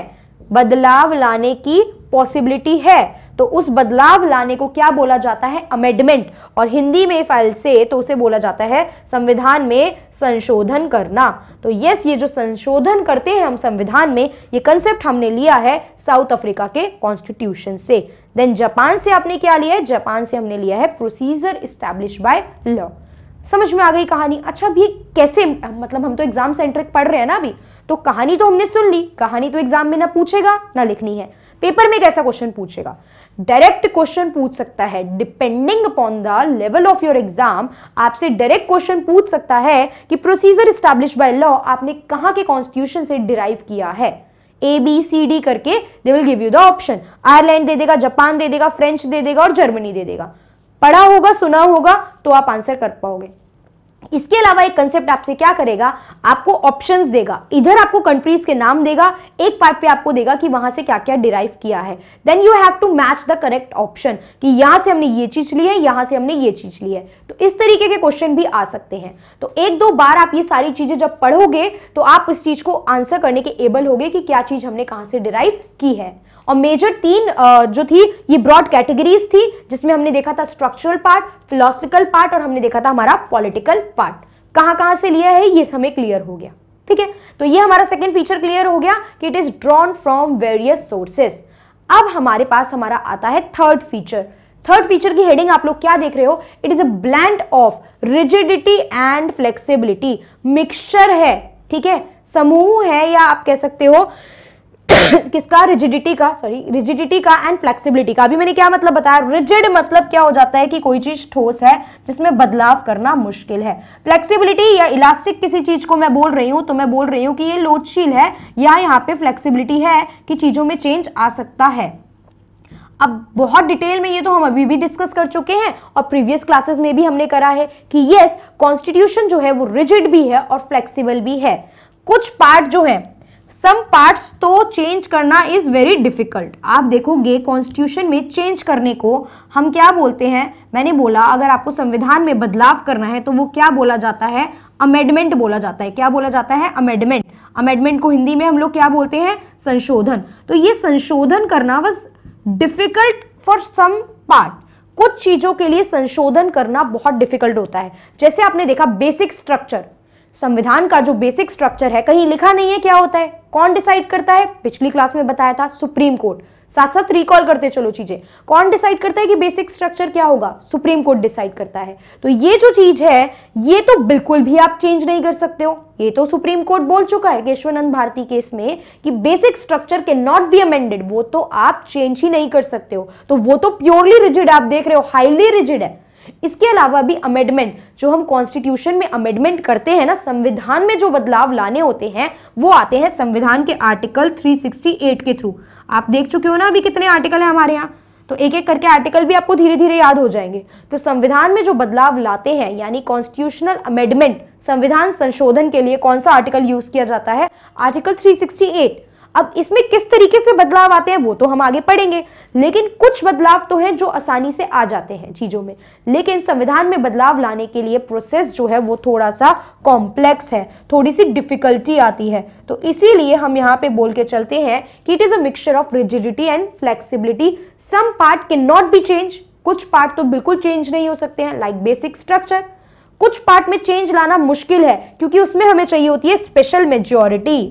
बदलाव लाने की पॉसिबिलिटी है तो उस बदलाव लाने को क्या बोला जाता है अमेंडमेंट और हिंदी में फाइल से तो उसे बोला जाता है संविधान में संशोधन करना तो यस ये जो संशोधन करते हैं हम संविधान में ये कंसेप्ट हमने लिया है साउथ अफ्रीका के कॉन्स्टिट्यूशन से देन जापान से आपने क्या लिया है जापान से हमने लिया है प्रोसीजर स्टैब्लिश बाय लॉ समझ में आ गई कहानी अच्छा भी कैसे मतलब हम तो एग्जाम सेंट्रिक पढ़ रहे हैं ना अभी तो कहानी तो हमने सुन ली कहानी तो एग्जाम में ना पूछेगा ना लिखनी है पेपर में कैसा क्वेश्चन पूछेगा डायरेक्ट क्वेश्चन पूछ सकता है depending upon the level of your exam आपसे डायरेक्ट क्वेश्चन पूछ सकता है कि प्रोसीजर स्टैब्लिश बाय लॉ आपने कहां के कॉन्स्टिट्यूशन से डिराइव किया है ए बी सी डी करके they will give you the option Ireland दे देगा जापान दे देगा फ्रेंच दे देगा और जर्मनी दे देगा पढ़ा होगा सुना होगा तो आप आंसर कर पाओगे इसके अलावा एक कंसेप्ट आपसे क्या करेगा आपको ऑप्शंस देगा इधर आपको कंट्रीज के नाम देगा एक पार्ट पे आपको देगा कि वहां से क्या क्या डिराइव किया है then you have to match the correct option कि यहां से हमने ये चीज ली है यहां से हमने ये चीज ली है तो इस तरीके के क्वेश्चन भी आ सकते हैं तो एक दो बार आप ये सारी चीजें जब पढ़ोगे तो आप इस चीज को आंसर करने के एबल होगे कि क्या चीज हमने कहां से डिराइव की है और मेजर तीन जो थी ये ब्रॉड कैटेगरीज थी जिसमें हमने देखा था स्ट्रक्चरल पार्ट फिलोसफिकल पार्ट और हमने देखा था हमारा पॉलिटिकल पार्ट कहां कहां से लिया है ये समय क्लियर हो गया ठीक है तो ये हमारा सेकेंड फीचर क्लियर हो गया कि it is drawn from various sources अब हमारे पास हमारा आता है थर्ड फीचर थर्ड फीचर की हेडिंग आप लोग क्या देख रहे हो it is a blend of rigidity and flexibility mixture है ठीक है समूह है या आप कह सकते हो किसका रिजिडिटी का सॉरी रिजिडिटी का एंड फ्लेक्सिबिलिटी का अभी मैंने क्या मतलब बताया रिजिड मतलब क्या हो जाता है कि कोई चीज ठोस है जिसमें बदलाव करना मुश्किल है फ्लेक्सिबिलिटी या इलास्टिक किसी चीज को मैं बोल रही हूं तो मैं बोल रही हूं कि ये लोचशील है या यहाँ पे फ्लेक्सिबिलिटी है कि चीजों में चेंज आ सकता है अब बहुत डिटेल में ये तो हम अभी भी डिस्कस कर चुके हैं और प्रीवियस क्लासेस में भी हमने करा है कि यस कॉन्स्टिट्यूशन जो है वो रिजिड भी है और फ्लेक्सिबल भी है कुछ पार्ट जो है सम पार्ट्स तो चेंज करना इज़ वेरी डिफ़िकल्ट आप देखोगे कॉन्स्टिट्यूशन में चेंज करने को हम क्या बोलते हैं मैंने बोला अगर आपको संविधान में बदलाव करना है तो वो क्या बोला जाता है अमेंडमेंट बोला जाता है क्या बोला जाता है अमेंडमेंट अमेंडमेंट को हिंदी में हम लोग क्या बोलते हैं संशोधन तो ये संशोधन करना was difficult for some part कुछ चीज़ों के लिए संशोधन करना बहुत डिफ़िकल्ट होता है जैसे आपने देखा बेसिक स्ट्रक्चर संविधान का जो बेसिक स्ट्रक्चर है कहीं लिखा नहीं है क्या होता है कौन डिसाइड करता है पिछली क्लास में बताया था सुप्रीम कोर्ट साथ साथ रिकॉल करते चलो चीजें कौन डिसाइड करता है कि बेसिक स्ट्रक्चर क्या होगा सुप्रीम कोर्ट डिसाइड करता है तो ये जो चीज है ये तो बिल्कुल भी आप चेंज नहीं कर सकते हो ये तो सुप्रीम कोर्ट बोल चुका है केशवानंद भारती केस में कि basic structure can not be amended वो तो आप चेंज ही नहीं कर सकते हो तो वो तो प्योरली रिजिड आप देख रहे हो हाईली रिजिड है इसके अलावा भी अमेंडमेंट जो हम कॉन्स्टिट्यूशन में अमेंडमेंट करते हैं ना संविधान में जो बदलाव लाने होते हैं वो आते हैं संविधान के आर्टिकल 368 के थ्रू आप देख चुके हो ना अभी कितने आर्टिकल हैं हमारे यहाँ तो एक एक करके आर्टिकल भी आपको धीरे धीरे याद हो जाएंगे तो संविधान में जो बदलाव लाते हैं यानी कॉन्स्टिट्यूशनल अमेंडमेंट संविधान संशोधन के लिए कौन सा आर्टिकल यूज किया जाता है आर्टिकल थ्री अब इसमें किस तरीके से बदलाव आते हैं वो तो हम आगे पढ़ेंगे लेकिन कुछ बदलाव तो हैं जो आसानी से आ जाते हैं चीज़ों में लेकिन संविधान में बदलाव लाने के लिए प्रोसेस जो है वो थोड़ा सा कॉम्प्लेक्स है थोड़ी सी डिफिकल्टी आती है तो इसीलिए हम यहाँ पे बोल के चलते हैं कि it is a mixture of rigidity and flexibility some part can not be change कुछ पार्ट तो बिल्कुल चेंज नहीं हो सकते हैं लाइक बेसिक स्ट्रक्चर कुछ पार्ट में चेंज लाना मुश्किल है क्योंकि उसमें हमें चाहिए होती है स्पेशल मेजोरिटी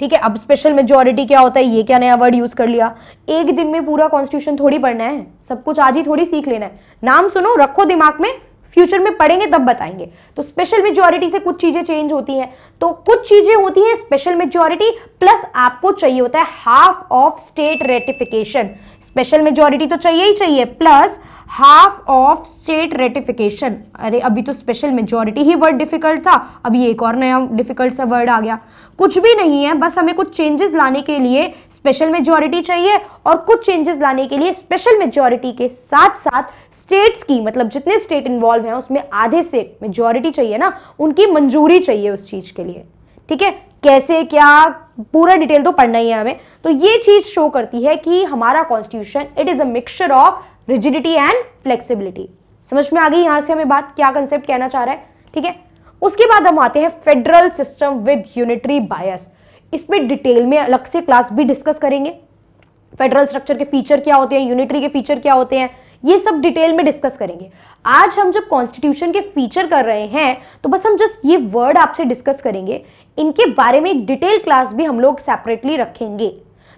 ठीक है अब स्पेशल मेजोरिटी क्या होता है ये क्या नया वर्ड यूज कर लिया एक दिन में पूरा कॉन्स्टिट्यूशन थोड़ी पढ़ना है सब कुछ आज ही थोड़ी सीख लेना है नाम सुनो रखो दिमाग में फ्यूचर में पढ़ेंगे तब बताएंगे तो स्पेशल मेजोरिटी से कुछ चीजें चेंज होती हैं तो कुछ चीजें होती हैं स्पेशल मेजोरिटी प्लस आपको चाहिए होता है half of state ratification special majority तो चाहिए ही चाहिए plus half of state ratification अरे अभी तो स्पेशल मेजोरिटी ही वर्ड डिफिकल्ट था अभी एक और नया डिफिकल्ट सा वर्ड आ गया कुछ भी नहीं है बस हमें कुछ चेंजेस लाने के लिए स्पेशल मेजोरिटी चाहिए और कुछ चेंजेस लाने के लिए स्पेशल मेजोरिटी के साथ साथ स्टेट्स की मतलब जितने स्टेट इन्वॉल्व हैं उसमें आधे से मेजोरिटी चाहिए ना उनकी मंजूरी चाहिए उस चीज़ के लिए ठीक है कैसे क्या पूरा डिटेल तो पढ़ना ही है हमें तो ये चीज़ शो करती है कि हमारा constitution it is a mixture of rigidity and flexibility समझ में आ गई यहाँ से हमें बात क्या कंसेप्ट कहना चाह रहा है ठीक है उसके बाद हम आते हैं federal system with unitary bias इसमें डिटेल में अलग से क्लास भी डिस्कस करेंगे फेडरल स्ट्रक्चर के फीचर क्या होते हैं यूनिटरी के फीचर क्या होते हैं ये सब डिटेल में डिस्कस करेंगे आज हम जब कॉन्स्टिट्यूशन के फीचर कर रहे हैं तो बस हम जस्ट ये वर्ड आपसे डिस्कस करेंगे इनके बारे में एक डिटेल क्लास भी हम लोग सेपरेटली रखेंगे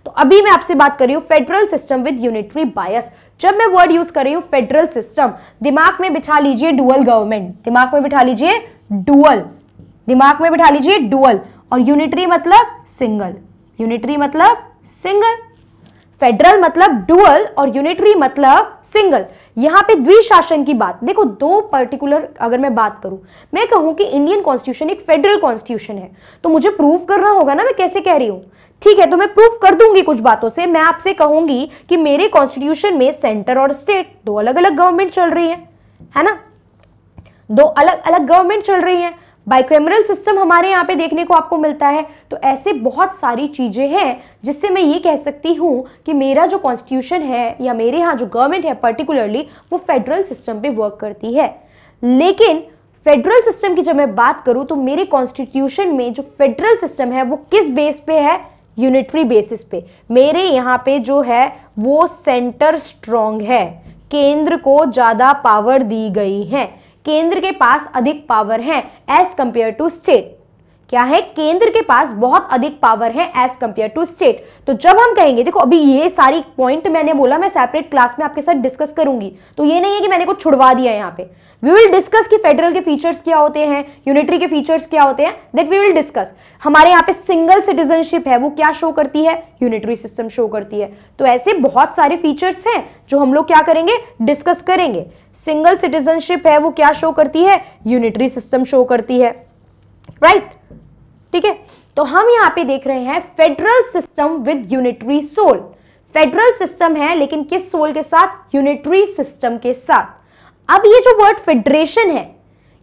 तो अभी मैं आपसे बात कर रही हूँ federal system with unitary bias जब मैं वर्ड यूज कर रही हूँ फेडरल सिस्टम दिमाग में बिठा लीजिए डुअल गवर्नमेंट दिमाग में बिठा लीजिए डुअल दिमाग में बिठा लीजिए डुअल और यूनिटरी मतलब सिंगल यूनिटरी मतलब सिंगल फेडरल मतलब डुअल और यूनिटरी मतलब सिंगल यहाँ पे द्विशासन की बात देखो दो पर्टिकुलर अगर मैं बात करूं मैं कहूं कि इंडियन कॉन्स्टिट्यूशन एक फेडरल कॉन्स्टिट्यूशन है तो मुझे प्रूव करना होगा ना मैं कैसे कह रही हूँ ठीक है तो मैं प्रूफ कर दूंगी कुछ बातों से मैं आपसे कहूंगी कि मेरे कॉन्स्टिट्यूशन में सेंटर और स्टेट दो अलग अलग गवर्नमेंट चल रही है है ना दो अलग अलग गवर्नमेंट चल रही है बाइक्रेमरल सिस्टम हमारे यहाँ पे देखने को आपको मिलता है तो ऐसे बहुत सारी चीज़ें हैं जिससे मैं ये कह सकती हूँ कि मेरा जो कॉन्स्टिट्यूशन है या मेरे यहाँ जो गवर्नमेंट है पर्टिकुलरली वो फेडरल सिस्टम पे वर्क करती है लेकिन फेडरल सिस्टम की जब मैं बात करूँ तो मेरे कॉन्स्टिट्यूशन में जो फेडरल सिस्टम है वो किस बेस पे है यूनिटरी बेसिस पे मेरे यहाँ पे जो है वो सेंटर स्ट्रॉन्ग है केंद्र को ज़्यादा पावर दी गई है केंद्र के पास अधिक पावर है एज कंपेयर टू स्टेट क्या है केंद्र के पास बहुत अधिक पावर है एज कंपेयर टू स्टेट तो जब हम कहेंगे देखो अभी ये सारी पॉइंट मैंने बोला मैं सेपरेट क्लास में आपके साथ डिस्कस करूंगी तो ये नहीं है कि मैंने कुछ छुड़वा दिया यहाँ पे वी विल डिस्कस कि फेडरल के फीचर्स क्या होते हैं यूनिटरी के फीचर्स क्या होते हैं दैट वी विल डिस्कस हमारे यहाँ पे सिंगल सिटीजनशिप है वो क्या शो करती है यूनिटरी सिस्टम शो करती है तो ऐसे बहुत सारे फीचर्स हैं जो हम लोग क्या करेंगे डिस्कस करेंगे सिंगल सिटीजनशिप है वो क्या शो करती है यूनिटरी सिस्टम शो करती है राइट ठीक है तो हम यहाँ पे देख रहे हैं federal system with unitary soul federal system है लेकिन किस सोल के साथ यूनिटरी सिस्टम के साथ अब ये जो वर्ड फेडरेशन है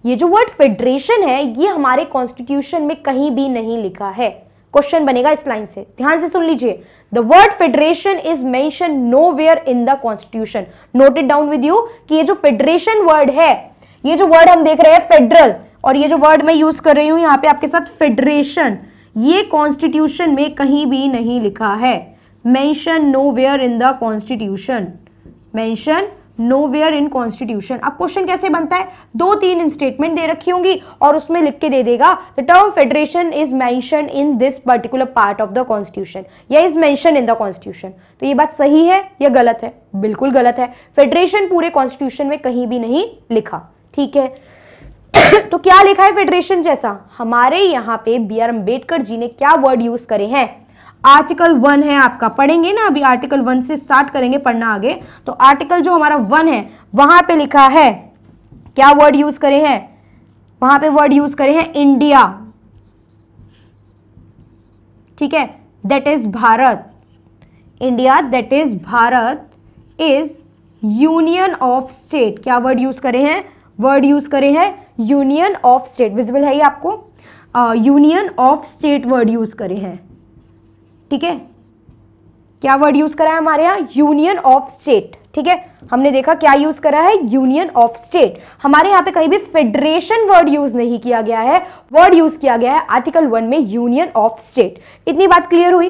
ये जो वर्ड फेडरेशन है ये हमारे कॉन्स्टिट्यूशन में कहीं भी नहीं लिखा है क्वेश्चन बनेगा इस लाइन से ध्यान से सुन लीजिए the word federation is mention nowhere in the constitution noted down with you कि ये जो फेडरेशन वर्ड है ये जो वर्ड हम देख रहे हैं फेडरल और ये जो वर्ड मैं यूज कर रही हूं यहाँ पे आपके साथ फेडरेशन ये कॉन्स्टिट्यूशन में कहीं भी नहीं लिखा है mention no where in the constitution mention no where in constitution अब क्वेश्चन कैसे बनता है दो तीन स्टेटमेंट दे रखी होंगी और उसमें लिख के दे देगा the term federation is mention in this particular part of the constitution या is mention in the constitution तो ये बात सही है या गलत है बिल्कुल गलत है फेडरेशन पूरे कॉन्स्टिट्यूशन में कहीं भी नहीं लिखा ठीक है तो क्या लिखा है फेडरेशन जैसा हमारे यहाँ पे बी आर अम्बेडकर जी ने क्या वर्ड यूज करे हैं आर्टिकल वन है आपका पढ़ेंगे ना अभी आर्टिकल वन से स्टार्ट करेंगे पढ़ना आगे तो आर्टिकल जो हमारा वन है वहां पे लिखा है क्या वर्ड यूज करे हैं वहां पे वर्ड यूज करे हैं इंडिया ठीक है that is Bharat India that is Bharat is union of state क्या वर्ड यूज करे हैं वर्ड यूज करे हैं यूनियन ऑफ स्टेट विजिबल है ये आपको union of state word use करे हैं ठीक है क्या वर्ड यूज़ करा है हमारे यहाँ यूनियन ऑफ स्टेट ठीक है हमने देखा क्या यूज करा है यूनियन ऑफ स्टेट हमारे यहाँ पे कहीं भी फेडरेशन वर्ड यूज नहीं किया गया है वर्ड यूज किया गया है आर्टिकल वन में यूनियन ऑफ स्टेट इतनी बात क्लियर हुई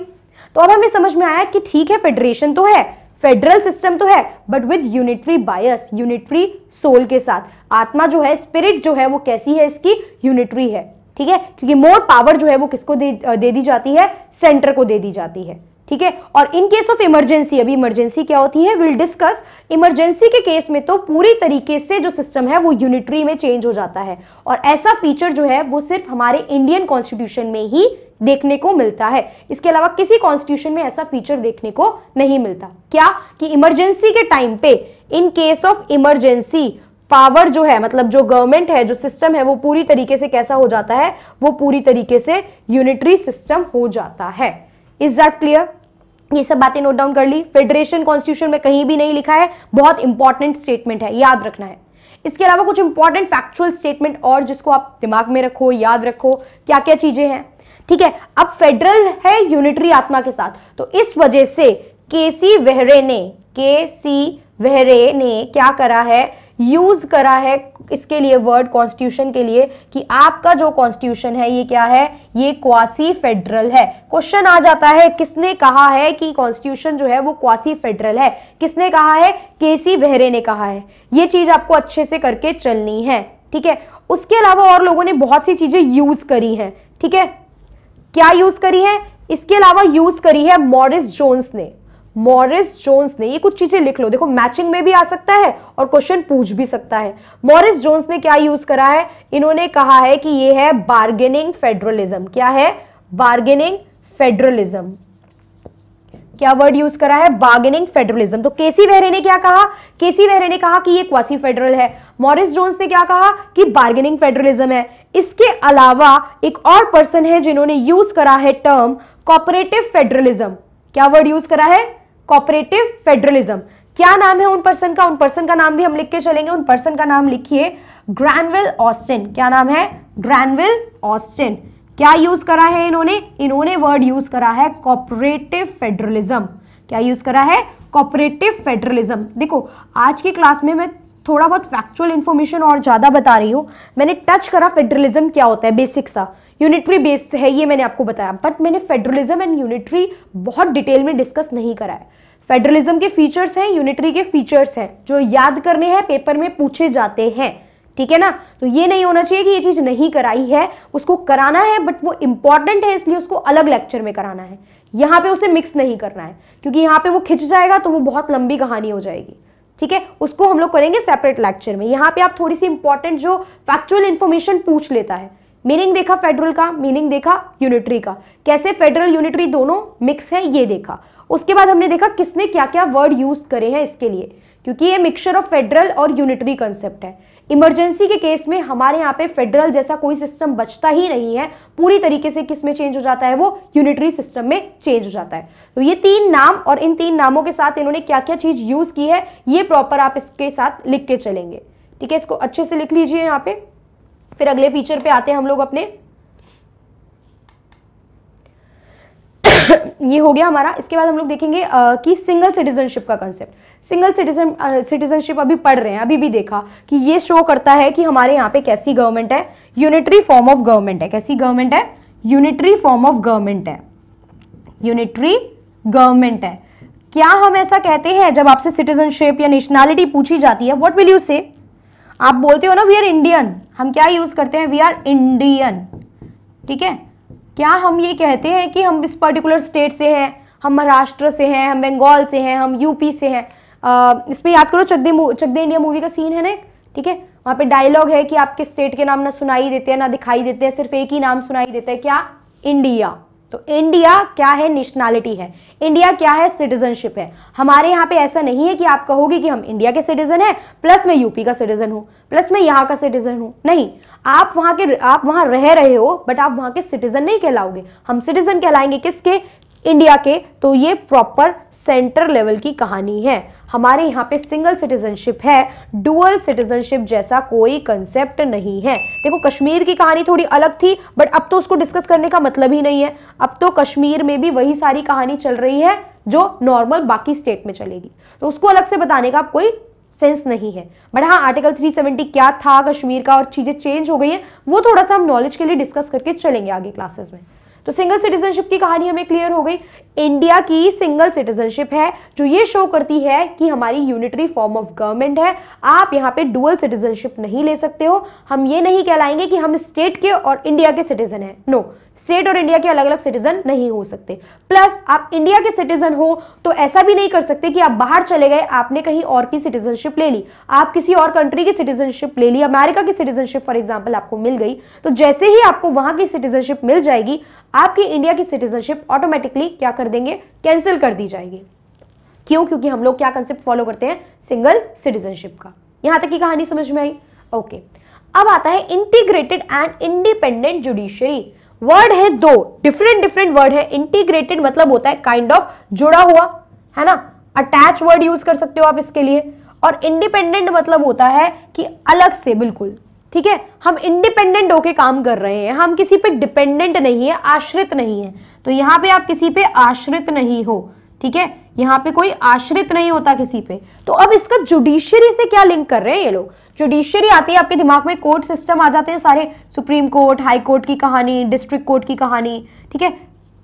तो अब हमें समझ में आया कि ठीक है फेडरेशन तो है फेडरल सिस्टम तो है but with unitary bias unitary soul के साथ आत्मा जो है स्पिरिट जो है वो कैसी है इसकी यूनिटरी है ठीक है क्योंकि मोर पावर जो है वो किसको दे, दे दी जाती है सेंटर को दे दी जाती है ठीक है और इन केस ऑफ इमरजेंसी अभी इमरजेंसी क्या होती है विल डिस्कस इमरजेंसी के केस में तो पूरी तरीके से जो सिस्टम है वो यूनिटरी में चेंज हो जाता है और ऐसा फीचर जो है वो सिर्फ हमारे इंडियन कॉन्स्टिट्यूशन में ही देखने को मिलता है इसके अलावा किसी कॉन्स्टिट्यूशन में ऐसा फीचर देखने को नहीं मिलता क्या कि इमरजेंसी के टाइम पे in case of emergency power जो है मतलब जो गवर्नमेंट है जो सिस्टम है वो पूरी तरीके से कैसा हो जाता है वो पूरी तरीके से यूनिटरी सिस्टम हो जाता है इज दैट क्लियर ये सब बातें नोट डाउन कर ली फेडरेशन कॉन्स्टिट्यूशन में कहीं भी नहीं लिखा है बहुत इंपॉर्टेंट स्टेटमेंट है याद रखना है इसके अलावा कुछ इंपॉर्टेंट फैक्चुअल स्टेटमेंट और जिसको आप दिमाग में रखो याद रखो क्या क्या चीजें हैं ठीक है अब फेडरल है यूनिटरी आत्मा के साथ तो इस वजह से केसी वेहरे ने के सी वेहरे ने क्या करा है यूज़ करा है इसके लिए वर्ड कॉन्स्टिट्यूशन के लिए कि आपका जो कॉन्स्टिट्यूशन है ये क्या है ये क्वासी फेडरल है क्वेश्चन आ जाता है किसने कहा है कि कॉन्स्टिट्यूशन जो है वो क्वासी फेडरल है किसने कहा है केसी बहरे ने कहा है ये चीज़ आपको अच्छे से करके चलनी है ठीक है उसके अलावा और लोगों ने बहुत सी चीज़ें यूज़ करी है ठीक है क्या यूज़ करी है इसके अलावा यूज़ करी है मॉरिस जोन्स ने मॉरिस जोन्स ने ये कुछ चीजें लिख लो देखो मैचिंग में भी आ सकता है और क्वेश्चन पूछ भी सकता है मॉरिस जोन्स ने क्या यूज करा है इन्होंने कहा है कि ये है बार्गेनिंग फेडरलिज्म क्या है बार्गेनिंग फेडरलिज्म क्या वर्ड यूज करा है बार्गेनिंग फेडरलिज्म तो केसी वेहरे ने क्या कहा केसी वेहरे ने कहा कि ये क्वासी फेडरल है मॉरिस जोन्स ने क्या कहा कि बार्गेनिंग फेडरलिज्म है इसके अलावा एक और पर्सन है जिन्होंने यूज करा है टर्म कॉपरेटिव फेडरलिज्म क्या वर्ड यूज करा है कॉपरेटिव फेडरलिज्म क्या नाम है उन पर्सन का उन पर्सन का नाम भी हम लिख के चलेंगे उन पर्सन का नाम लिखिए ग्रैनविल ऑस्टिन क्या नाम है ग्रैनविल ऑस्टिन क्या यूज करा है इन्होंने इन्होंने वर्ड यूज करा है कॉपरेटिव फेडरलिज्म क्या यूज करा है कॉपरेटिव फेडरलिज्म देखो आज की क्लास में मैं थोड़ा बहुत फैक्चुअल इन्फॉर्मेशन और ज़्यादा बता रही हूँ मैंने टच करा फेडरलिज्म क्या होता है बेसिक सा यूनिटरी से है ये मैंने आपको बताया बट मैंने फेडरलिज्म एंड यूनिटरी बहुत डिटेल में डिस्कस नहीं करा है फेडरलिज्म के फीचर्स हैं यूनिटरी के फीचर्स हैं जो याद करने हैं पेपर में पूछे जाते हैं ठीक है ना तो ये नहीं होना चाहिए कि ये चीज़ नहीं कराई है उसको कराना है बट वो इंपॉर्टेंट है इसलिए उसको अलग लेक्चर में कराना है यहाँ पे उसे मिक्स नहीं करना है क्योंकि यहाँ पे वो खिंच जाएगा तो वो बहुत लंबी कहानी हो जाएगी ठीक है उसको हम लोग करेंगे सेपरेट लेक्चर में यहाँ पे आप थोड़ी सी इंपॉर्टेंट जो फैक्चुअल इन्फॉर्मेशन पूछ लेता है मीनिंग देखा फेडरल का मीनिंग देखा यूनिटरी का कैसे फेडरल यूनिटरी दोनों मिक्स है ये देखा उसके बाद हमने देखा किसने क्या क्या वर्ड यूज करे हैं इसके लिए क्योंकि ये मिक्सचर ऑफ फेडरल और यूनिटरी कंसेप्ट है इमरजेंसी के केस में हमारे यहाँ पे फेडरल जैसा कोई सिस्टम बचता ही नहीं है पूरी तरीके से किस में चेंज हो जाता है वो यूनिटरी सिस्टम में चेंज हो जाता है तो ये तीन नाम और इन तीन नामों के साथ इन्होंने क्या क्या चीज़ यूज़ की है ये प्रॉपर आप इसके साथ लिख के चलेंगे ठीक है इसको अच्छे से लिख लीजिए यहाँ पे फिर अगले फीचर पे आते हैं हम लोग अपने ये हो गया हमारा इसके बाद हम लोग देखेंगे आ, कि सिंगल सिटीजनशिप का कंसेप्ट सिंगल सिटीजन सिटीजनशिप अभी पढ़ रहे हैं अभी भी देखा कि ये शो करता है कि हमारे यहाँ पे कैसी गवर्नमेंट है यूनिटरी फॉर्म ऑफ गवर्नमेंट है कैसी गवर्नमेंट है यूनिटरी फॉर्म ऑफ गवर्नमेंट है यूनिटरी गवर्नमेंट है क्या हम ऐसा कहते हैं जब आपसे सिटीजनशिप या नेशनैलिटी पूछी जाती है वट विल यू से आप बोलते हो ना वी आर इंडियन हम क्या यूज़ करते हैं वी आर इंडियन ठीक है क्या हम ये कहते हैं कि हम इस पर्टिकुलर स्टेट से हैं हम महाराष्ट्र से हैं हम बंगाल से हैं हम यूपी से हैं इस पर याद करो चकदे चकदे इंडिया मूवी का सीन है ना ठीक है वहाँ पे डायलॉग है कि आपके स्टेट के नाम ना सुनाई देते हैं ना दिखाई देते हैं सिर्फ एक ही नाम सुनाई देते हैं क्या इंडिया तो इंडिया क्या है नेशनैलिटी है इंडिया क्या है सिटीजनशिप है हमारे यहां पे ऐसा नहीं है कि आप कहोगे कि हम इंडिया के सिटीजन हैं प्लस मैं यूपी का सिटीजन हूं प्लस मैं यहां का सिटीजन हूं नहीं आप वहां के आप वहां रह रहे हो बट आप वहां के सिटीजन नहीं कहलाओगे हम सिटीजन कहलाएंगे किसके इंडिया के तो ये प्रॉपर सेंटर लेवल की कहानी है हमारे यहाँ पे सिंगल सिटीजनशिप है डुअल सिटीजनशिप जैसा कोई कंसेप्ट नहीं है देखो कश्मीर की कहानी थोड़ी अलग थी बट अब तो उसको डिस्कस करने का मतलब ही नहीं है अब तो कश्मीर में भी वही सारी कहानी चल रही है जो नॉर्मल बाकी स्टेट में चलेगी तो उसको अलग से बताने का कोई सेंस नहीं है बट हाँ आर्टिकल 370 क्या था कश्मीर का और चीज़ें चेंज हो गई हैं वो थोड़ा सा हम नॉलेज के लिए डिस्कस करके चलेंगे आगे क्लासेस में तो सिंगल सिटीजनशिप की कहानी हमें क्लियर हो गई इंडिया की सिंगल सिटीजनशिप है जो ये शो करती है कि हमारी यूनिटरी फॉर्म ऑफ गवर्नमेंट है आप यहाँ पे डुअल सिटीजनशिप नहीं ले सकते हो हम ये नहीं कहलाएंगे कि हम स्टेट के और इंडिया के सिटीजन हैं नो no. स्टेट और इंडिया के अलग अलग सिटीजन नहीं हो सकते प्लस आप इंडिया के सिटीजन हो तो ऐसा भी नहीं कर सकते कि आप बाहर चले गए आपने कहीं और की सिटीजनशिप ले ली आप किसी और कंट्री की सिटीजनशिप ले ली अमेरिका की सिटीजनशिप फॉर एग्जांपल आपको मिल गई तो जैसे ही आपको वहां की सिटीजनशिप मिल जाएगी आपकी इंडिया की सिटीजनशिप ऑटोमेटिकली क्या कर देंगे कैंसिल कर दी जाएगी क्यों क्योंकि हम लोग क्या कंसेप्ट फॉलो करते हैं सिंगल सिटीजनशिप का यहां तक की कहानी समझ में आई ओके अब आता है integrated and independent judiciary word है दो डिफरेंट डिफरेंट वर्ड है इंटीग्रेटेड मतलब होता है काइंड kind ऑफ of, जुड़ा हुआ है ना अटैच वर्ड यूज कर सकते हो आप इसके लिए और इंडिपेंडेंट मतलब होता है कि अलग से बिल्कुल ठीक है हम इंडिपेंडेंट होके काम कर रहे हैं हम किसी पे डिपेंडेंट नहीं है आश्रित नहीं है तो यहां पे आप किसी पे आश्रित नहीं हो ठीक है यहां पे कोई आश्रित नहीं होता किसी पे तो अब इसका जुडिशियरी से क्या लिंक कर रहे हैं ये लोग जुडिशियरी आती है आपके दिमाग में कोर्ट सिस्टम आ जाते हैं सारे सुप्रीम कोर्ट हाई कोर्ट की कहानी डिस्ट्रिक्ट कोर्ट की कहानी ठीक है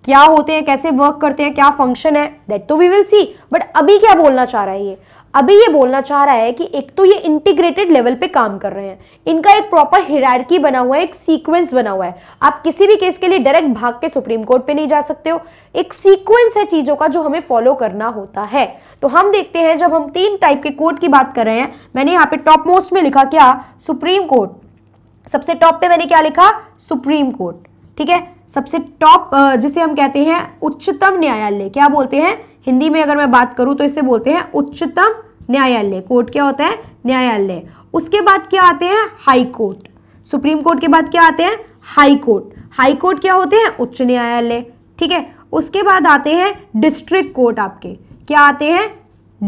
क्या होते हैं कैसे वर्क करते हैं क्या फंक्शन है दैट तो वी विल सी बट अभी क्या बोलना चाह रहा है ये अभी ये बोलना चाह रहा है कि एक तो ये इंटीग्रेटेड लेवल पे काम कर रहे हैं इनका एक प्रॉपर हिरार्की बना हुआ है एक सीक्वेंस बना हुआ है आप किसी भी केस के लिए डायरेक्ट भाग के सुप्रीम कोर्ट पे नहीं जा सकते हो एक सीक्वेंस है चीज़ों का जो हमें फॉलो करना होता है तो हम देखते हैं जब हम तीन टाइप के कोर्ट की बात कर रहे हैं मैंने यहाँ पे टॉप मोस्ट में लिखा क्या सुप्रीम कोर्ट सबसे टॉप पे मैंने क्या लिखा सुप्रीम कोर्ट ठीक है सबसे टॉप जिसे हम कहते हैं उच्चतम न्यायालय क्या बोलते हैं हिंदी में अगर मैं बात करूँ तो इसे बोलते हैं उच्चतम न्यायालय कोर्ट क्या होता है न्यायालय उसके बाद क्या आते हैं हाई कोर्ट सुप्रीम कोर्ट के बाद क्या आते हैं हाई कोर्ट हाई कोर्ट क्या होते हैं उच्च न्यायालय ठीक है उसके बाद आते हैं डिस्ट्रिक्ट कोर्ट आपके क्या आते हैं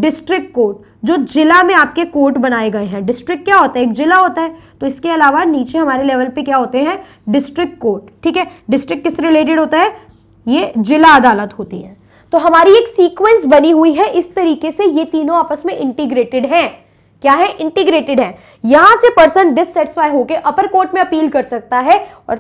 डिस्ट्रिक्ट कोर्ट जो जिला में आपके कोर्ट बनाए गए हैं डिस्ट्रिक्ट क्या होता है एक जिला होता है तो इसके अलावा नीचे हमारे लेवल पे क्या होते हैं डिस्ट्रिक्ट कोर्ट ठीक है डिस्ट्रिक्ट किस रिलेटेड होता है ये जिला अदालत होती है तो हमारी एक सीक्वेंस बनी हुई है इस तरीके से ये तीनों आपस में इंटीग्रेटेड हैं क्या है इंटीग्रेटेड है यहां से पर्सन डिससेटिस्फाई होकर अपर कोर्ट में अपील कर सकता है और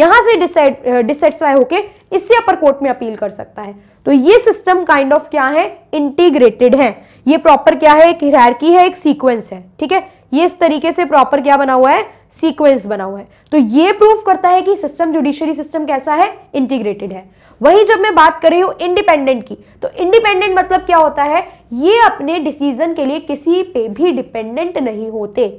यहां से डिससेटिस्फाई होके इससे अपर कोर्ट में अपील कर सकता है तो ये सिस्टम काइंड ऑफ क्या है इंटीग्रेटेड है ये प्रॉपर क्या है एक हिरारकी है एक सीक्वेंस है ठीक है ये इस तरीके से प्रॉपर क्या बना हुआ है सीक्वेंस बना हुआ है तो ये प्रूव करता है कि सिस्टम जुडिशरी सिस्टम कैसा है इंटीग्रेटेड है वही जब मैं बात कर रही हूं इंडिपेंडेंट की तो इंडिपेंडेंट मतलब क्या होता है ये अपने डिसीजन के लिए किसी पे भी डिपेंडेंट नहीं होते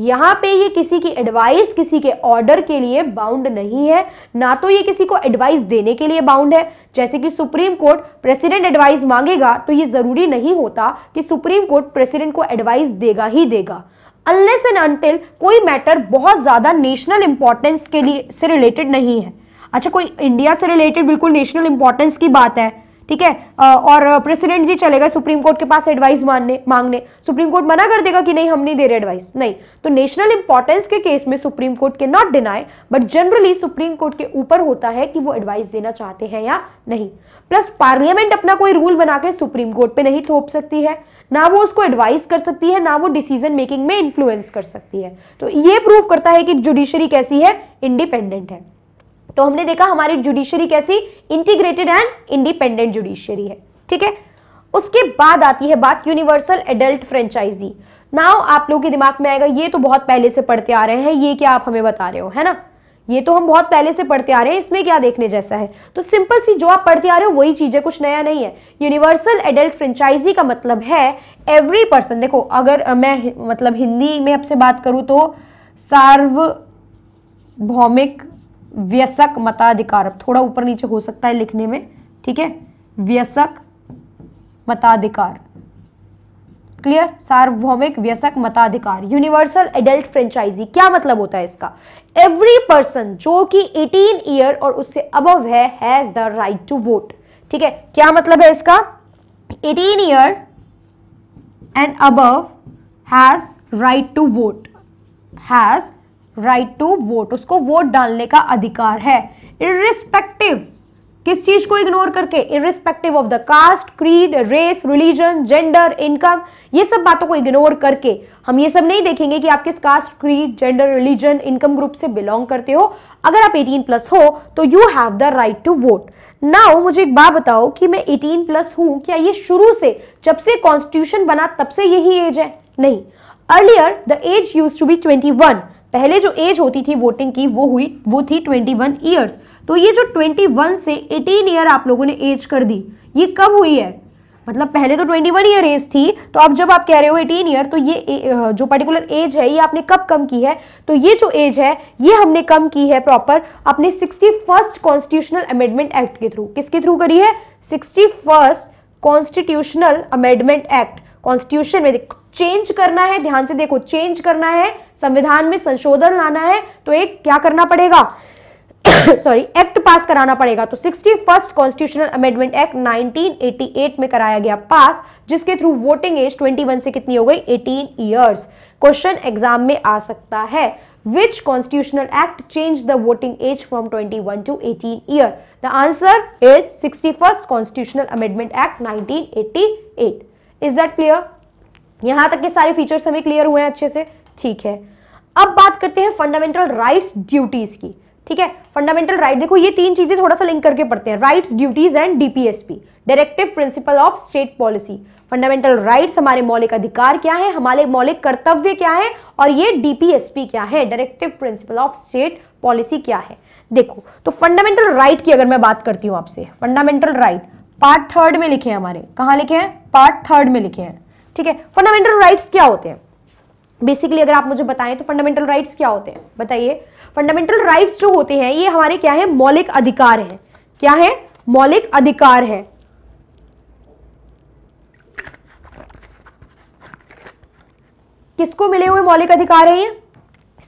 यहां पे ये किसी की एडवाइस किसी के ऑर्डर के लिए बाउंड नहीं है ना तो ये किसी को एडवाइस देने के लिए बाउंड है जैसे कि सुप्रीम कोर्ट प्रेसिडेंट एडवाइस मांगेगा तो ये ज़रूरी नहीं होता कि सुप्रीम कोर्ट प्रेसिडेंट को एडवाइस देगा ही देगा अनलेस एंड अनटिल कोई मैटर बहुत ज़्यादा नेशनल इंपॉर्टेंस के लिए से रिलेटेड नहीं है अच्छा कोई इंडिया से रिलेटेड बिल्कुल नेशनल इंपॉर्टेंस की बात है ठीक है और प्रेसिडेंट जी चले गए सुप्रीम कोर्ट के पास एडवाइस मानने मांगने सुप्रीम कोर्ट मना कर देगा कि नहीं हम नहीं दे रहे एडवाइस नहीं तो नेशनल इंपॉर्टेंस के केस में सुप्रीम कोर्ट के not deny but generally Supreme Court के ऊपर होता है कि वो एडवाइस देना चाहते हैं या नहीं प्लस पार्लियामेंट अपना कोई रूल बना के सुप्रीम कोर्ट पर नहीं थोप सकती है ना वो उसको एडवाइस कर सकती है ना वो डिसीजन मेकिंग में इन्फ्लुएंस कर सकती है तो ये प्रूव करता है कि जुडिशरी कैसी है इंडिपेंडेंट है तो हमने देखा हमारी जुडिशरी कैसी इंटीग्रेटेड एंड इंडिपेंडेंट जुडिशरी है ठीक है उसके बाद आती है बात यूनिवर्सल एडल्ट फ्रेंचाइजी नाउ आप लोगों के दिमाग में आएगा ये तो बहुत पहले से पढ़ते आ रहे हैं ये क्या आप हमें बता रहे हो है ना ये तो हम बहुत पहले से पढ़ते आ रहे हैं इसमें क्या देखने जैसा है तो सिंपल सी जो आप पढ़ते आ रहे हो वही चीज है कुछ नया नहीं है यूनिवर्सल एडल्ट फ्रेंचाइजी का मतलब है एवरी पर्सन देखो अगर मैं मतलब हिंदी में आपसे बात करूं तो सार्वभौमिक व्यसक मताधिकार अब थोड़ा ऊपर नीचे हो सकता है लिखने में ठीक है व्यसक मताधिकार क्लियर सार्वभौमिक व्यसक मताधिकार यूनिवर्सल एडल्ट फ्रेंचाइजी क्या मतलब होता है इसका एवरी पर्सन जो कि 18 ईयर और उससे अबव है has the right to vote ठीक है क्या मतलब है इसका 18 year and above has right to vote has right to vote उसको वोट डालने का अधिकार है इरिस्पेक्टिव किस चीज को इग्नोर करके irrespective of the caste creed race religion gender income ये सब बातों को इग्नोर करके हम ये सब नहीं देखेंगे कि आप किस caste creed gender religion income group से बिलोंग करते हो अगर आप 18 प्लस हो तो you have the right to vote now मुझे एक बात बताओ कि मैं 18 प्लस हूं क्या ये शुरू से जब से कॉन्स्टिट्यूशन बना तब से यही एज है नहीं earlier the age used to be one पहले जो एज होती थी वोटिंग की वो हुई वो थी 21 इयर्स तो ये जो 21 से 18 ईयर आप लोगों ने एज कर दी ये कब हुई है मतलब पहले तो 21 ईयर एज थी तो अब जब आप कह रहे हो 18 ईयर तो ये जो पर्टिकुलर एज है ये आपने कब कम की है तो ये जो एज है ये हमने कम की है प्रॉपर अपने sixty first constitutional amendment act के थ्रू किसके थ्रू करी है sixty first constitutional amendment act constitution में चेंज करना है ध्यान से देखो चेंज करना है संविधान में संशोधन लाना है तो एक क्या करना पड़ेगा सॉरी एक्ट पास कराना पड़ेगा तो sixty first constitutional amendment act 1988 में कराया गया पास जिसके थ्रू वोटिंग एज 21 से कितनी हो गई 18 इयर्स क्वेश्चन एग्जाम में आ सकता है which constitutional act change the voting age from 21 to 18 year the answer is sixty first constitutional amendment act 1988 is that clear यहां तक के सारे फीचर्स हमें क्लियर हुए हैं अच्छे से ठीक है अब बात करते हैं फंडामेंटल राइट्स ड्यूटीज की ठीक है फंडामेंटल राइट देखो ये तीन चीजें थोड़ा सा लिंक करके पढ़ते हैं rights duties and DPSP directive principle of state policy fundamental rights हमारे मौलिक अधिकार क्या है हमारे मौलिक कर्तव्य क्या है और ये डीपीएसपी क्या है directive principle of state policy क्या है देखो तो फंडामेंटल राइट right की अगर मैं बात करती हूँ आपसे फंडामेंटल राइट पार्ट थर्ड में लिखे हैं हमारे कहा लिखे हैं पार्ट थर्ड में लिखे हैं ठीक है फंडामेंटल राइट्स क्या होते हैं बेसिकली अगर आप मुझे बताएं तो फंडामेंटल राइट्स क्या होते हैं बताइए फंडामेंटल राइट्स जो होते हैं ये हमारे क्या है मौलिक अधिकार हैं क्या है मौलिक अधिकार है किसको मिले हुए मौलिक अधिकार है ये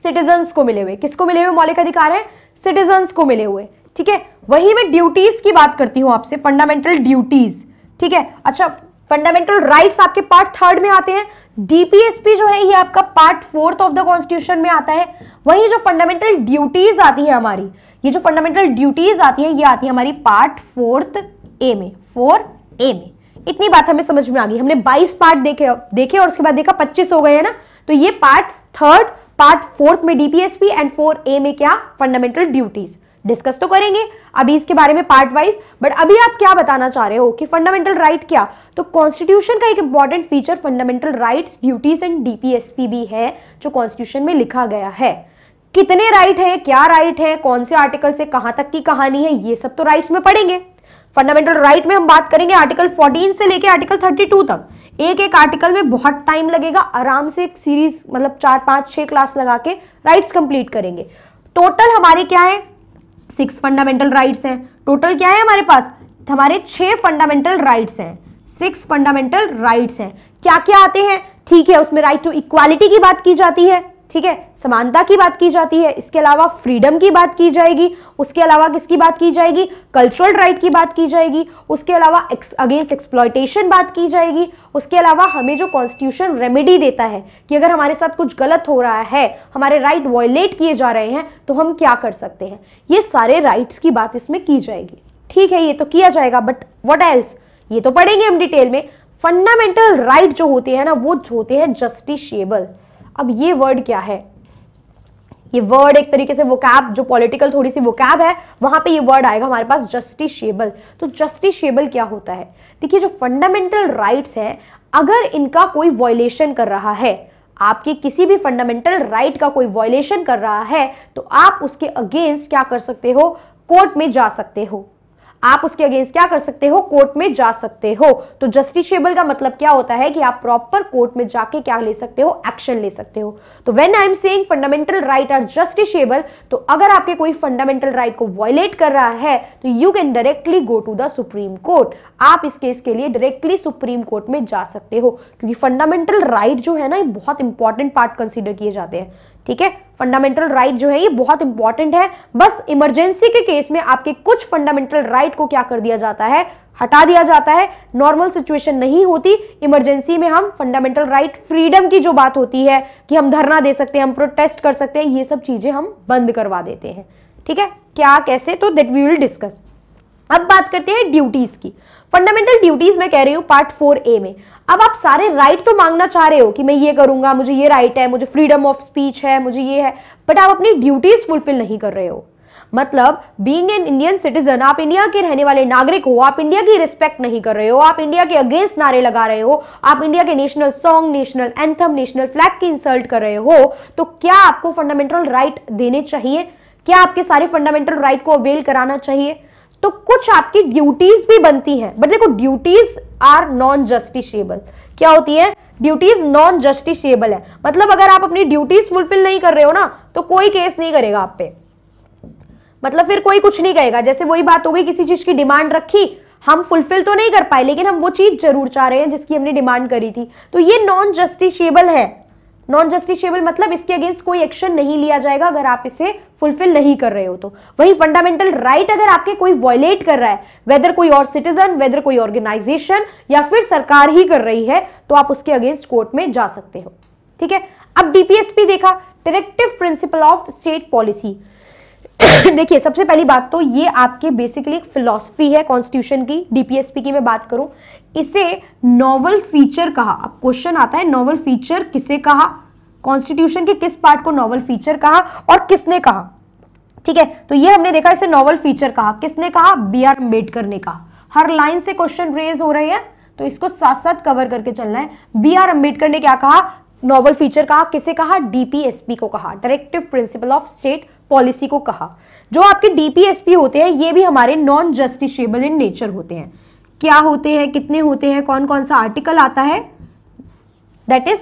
सिटीजन्स को मिले हुए किसको मिले हुए मौलिक अधिकार है सिटीजन्स को मिले हुए ठीक है वही मैं ड्यूटीज की बात करती हूँ आपसे फंडामेंटल ड्यूटीज ठीक है अच्छा फंडामेंटल राइट्स आपके पार्ट थर्ड में आते हैं डीपीएसपी जो है ये आपका part fourth of the constitution में आता है वहीं जो फंडामेंटल ड्यूटीज आती है हमारी ये जो फंडामेंटल ड्यूटीज आती है ये आती है हमारी पार्ट फोर्थ ए में फोर ए में इतनी बात हमें समझ में आ गई हमने 22 पार्ट देखे देखे और उसके बाद देखा 25 हो गए हैं ना तो ये पार्ट थर्ड पार्ट फोर्थ में डीपीएसपी एंड फोर ए में क्या फंडामेंटल ड्यूटीज डिस्कस तो करेंगे अभी इसके बारे में पार्ट वाइज बट अभी आप क्या बताना चाह रहे हो कि फंडामेंटल राइट right क्या तो कॉन्स्टिट्यूशन का एक important feature fundamental right duties and DPSP भी है जो कॉन्स्टिट्यूशन में लिखा गया है कितने राइट है क्या राइट है कौन से आर्टिकल से कहां तक की कहानी है ये सब तो राइट में पढ़ेंगे फंडामेंटल राइट में हम बात करेंगे आर्टिकल 14 से लेके आर्टिकल 32 तक एक एक आर्टिकल में बहुत टाइम लगेगा आराम से एक सीरीज मतलब चार पांच छह क्लास लगा के राइट्स कंप्लीट करेंगे टोटल हमारे क्या है सिक्स फंडामेंटल राइट्स हैं टोटल क्या है हमारे पास हमारे छह फंडामेंटल राइट्स हैं सिक्स फंडामेंटल राइट्स हैं क्या क्या आते हैं ठीक है उसमें राइट टू इक्वालिटी की बात की जाती है ठीक है समानता की बात की जाती है इसके अलावा फ्रीडम की बात की जाएगी उसके अलावा किसकी बात की जाएगी कल्चरल राइट की बात की जाएगी उसके अलावा अगेंस्ट एक्सप्लॉयटेशन बात की जाएगी उसके अलावा हमें जो कॉन्स्टिट्यूशन रेमेडी देता है कि अगर हमारे साथ कुछ गलत हो रहा है हमारे राइट वॉयलेट किए जा रहे हैं तो हम क्या कर सकते हैं ये सारे राइट्स की बात इसमें की जाएगी ठीक है ये तो किया जाएगा बट वट एल्स ये तो पढ़ेंगे हम डिटेल में फंडामेंटल राइट right जो होते हैं ना वो होते हैं जस्टिशियबल अब ये वर्ड क्या है ये वर्ड एक तरीके से वोकैब जो पॉलिटिकल थोड़ी सी वोकैब है वहां पे ये वर्ड आएगा हमारे पास जस्टिशेबल तो जस्टिशेबल क्या होता है देखिए जो फंडामेंटल राइट्स हैं अगर इनका कोई वॉयलेशन कर रहा है आपके किसी भी फंडामेंटल राइट का कोई वॉयलेशन कर रहा है तो आप उसके अगेंस्ट क्या कर सकते हो कोर्ट में जा सकते हो आप उसके अगेंस्ट क्या कर सकते हो कोर्ट में जा सकते हो तो जस्टिसबल का मतलब क्या होता है कि आप प्रॉपर कोर्ट में जाके क्या ले सकते हो एक्शन ले सकते हो तो when I am saying fundamental right are justiciable तो अगर आपके कोई फंडामेंटल राइट को वायलेट कर रहा है तो you can directly go to the Supreme Court आप इस केस के लिए डायरेक्टली सुप्रीम कोर्ट में जा सकते हो क्योंकि फंडामेंटल राइट right जो है ना ये बहुत इंपॉर्टेंट पार्ट कंसिडर किए जाते हैं ठीक है फंडामेंटल राइट जो है ये बहुत इंपॉर्टेंट है बस इमरजेंसी के केस में आपके कुछ फंडामेंटल राइट को क्या कर दिया जाता है हटा दिया जाता है नॉर्मल सिचुएशन नहीं होती इमरजेंसी में हम फंडामेंटल राइट फ्रीडम की जो बात होती है कि हम धरना दे सकते हैं हम प्रोटेस्ट कर सकते हैं ये सब चीजें हम बंद करवा देते हैं ठीक है क्या कैसे तो देट वी विल डिस्कस अब बात करते हैं ड्यूटीज की फंडामेंटल ड्यूटीज में कह रही हूँ पार्ट फोर ए में अब आप सारे राइट तो मांगना चाह रहे हो कि मैं ये करूंगा मुझे ये राइट है मुझे फ्रीडम ऑफ स्पीच है मुझे ये है बट आप अपनी ड्यूटीज फुलफिल नहीं कर रहे हो मतलब बीइंग एन इंडियन सिटीजन आप इंडिया के रहने वाले नागरिक हो आप इंडिया की रिस्पेक्ट नहीं कर रहे हो आप इंडिया के अगेंस्ट नारे लगा रहे हो आप इंडिया के national song national anthem national flag की इंसल्ट कर रहे हो तो क्या आपको फंडामेंटल राइट देने चाहिए क्या आपके सारे फंडामेंटल राइट को अवेल कराना चाहिए तो कुछ आपकी ड्यूटीज भी बनती है बट देखो ड्यूटीज आर नॉन जस्टिशिएबल क्या होती है ड्यूटीज नॉन जस्टिशिएबल है मतलब अगर आप अपनी ड्यूटीज फुलफिल नहीं कर रहे हो ना तो कोई केस नहीं करेगा आप पे मतलब फिर कोई कुछ नहीं कहेगा जैसे वही बात हो गई किसी चीज की डिमांड रखी हम फुलफिल तो नहीं कर पाए लेकिन हम वो चीज जरूर चाह रहे हैं जिसकी हमने डिमांड करी थी तो ये नॉन जस्टिशिएबल है नॉन जस्टिसेबल मतलब इसके अगेंस्ट कोई एक्शन नहीं लिया जाएगा अगर आप इसे फुलफिल नहीं कर रहे हो तो वही फंडामेंटल राइट right अगर आपके कोई वॉयलेट कर रहा है वेदर कोई और सिटीजन वेदर कोई ऑर्गेनाइजेशन या फिर सरकार ही कर रही है तो आप उसके अगेंस्ट कोर्ट में जा सकते हो ठीक है अब डीपीएसपी देखा directive principle of state policy देखिए सबसे पहली बात तो ये आपके बेसिकली एक फिलोसफी है कॉन्स्टिट्यूशन की डीपीएसपी की मैं बात करूं इसे नोवल फीचर कहा अब क्वेश्चन आता है नोवल फीचर किसे कहा कॉन्स्टिट्यूशन के किस पार्ट को नोवल फीचर कहा और किसने कहा ठीक है तो ये हमने देखा इसे नोवल फीचर कहा किसने कहा बी आर अंबेडकर ने कहा हर लाइन से क्वेश्चन रेज हो रहे हैं तो इसको साथ साथ कवर करके चलना है बी आर अंबेडकर ने क्या कहा नोवल फीचर कहा किसे कहा डीपीएसपी को कहा directive principle of state policy को कहा जो आपके डीपीएसपी होते हैं ये भी हमारे नॉन जस्टिशियबल इन नेचर होते हैं क्या होते हैं कितने होते हैं कौन कौन सा आर्टिकल आता है दैट इज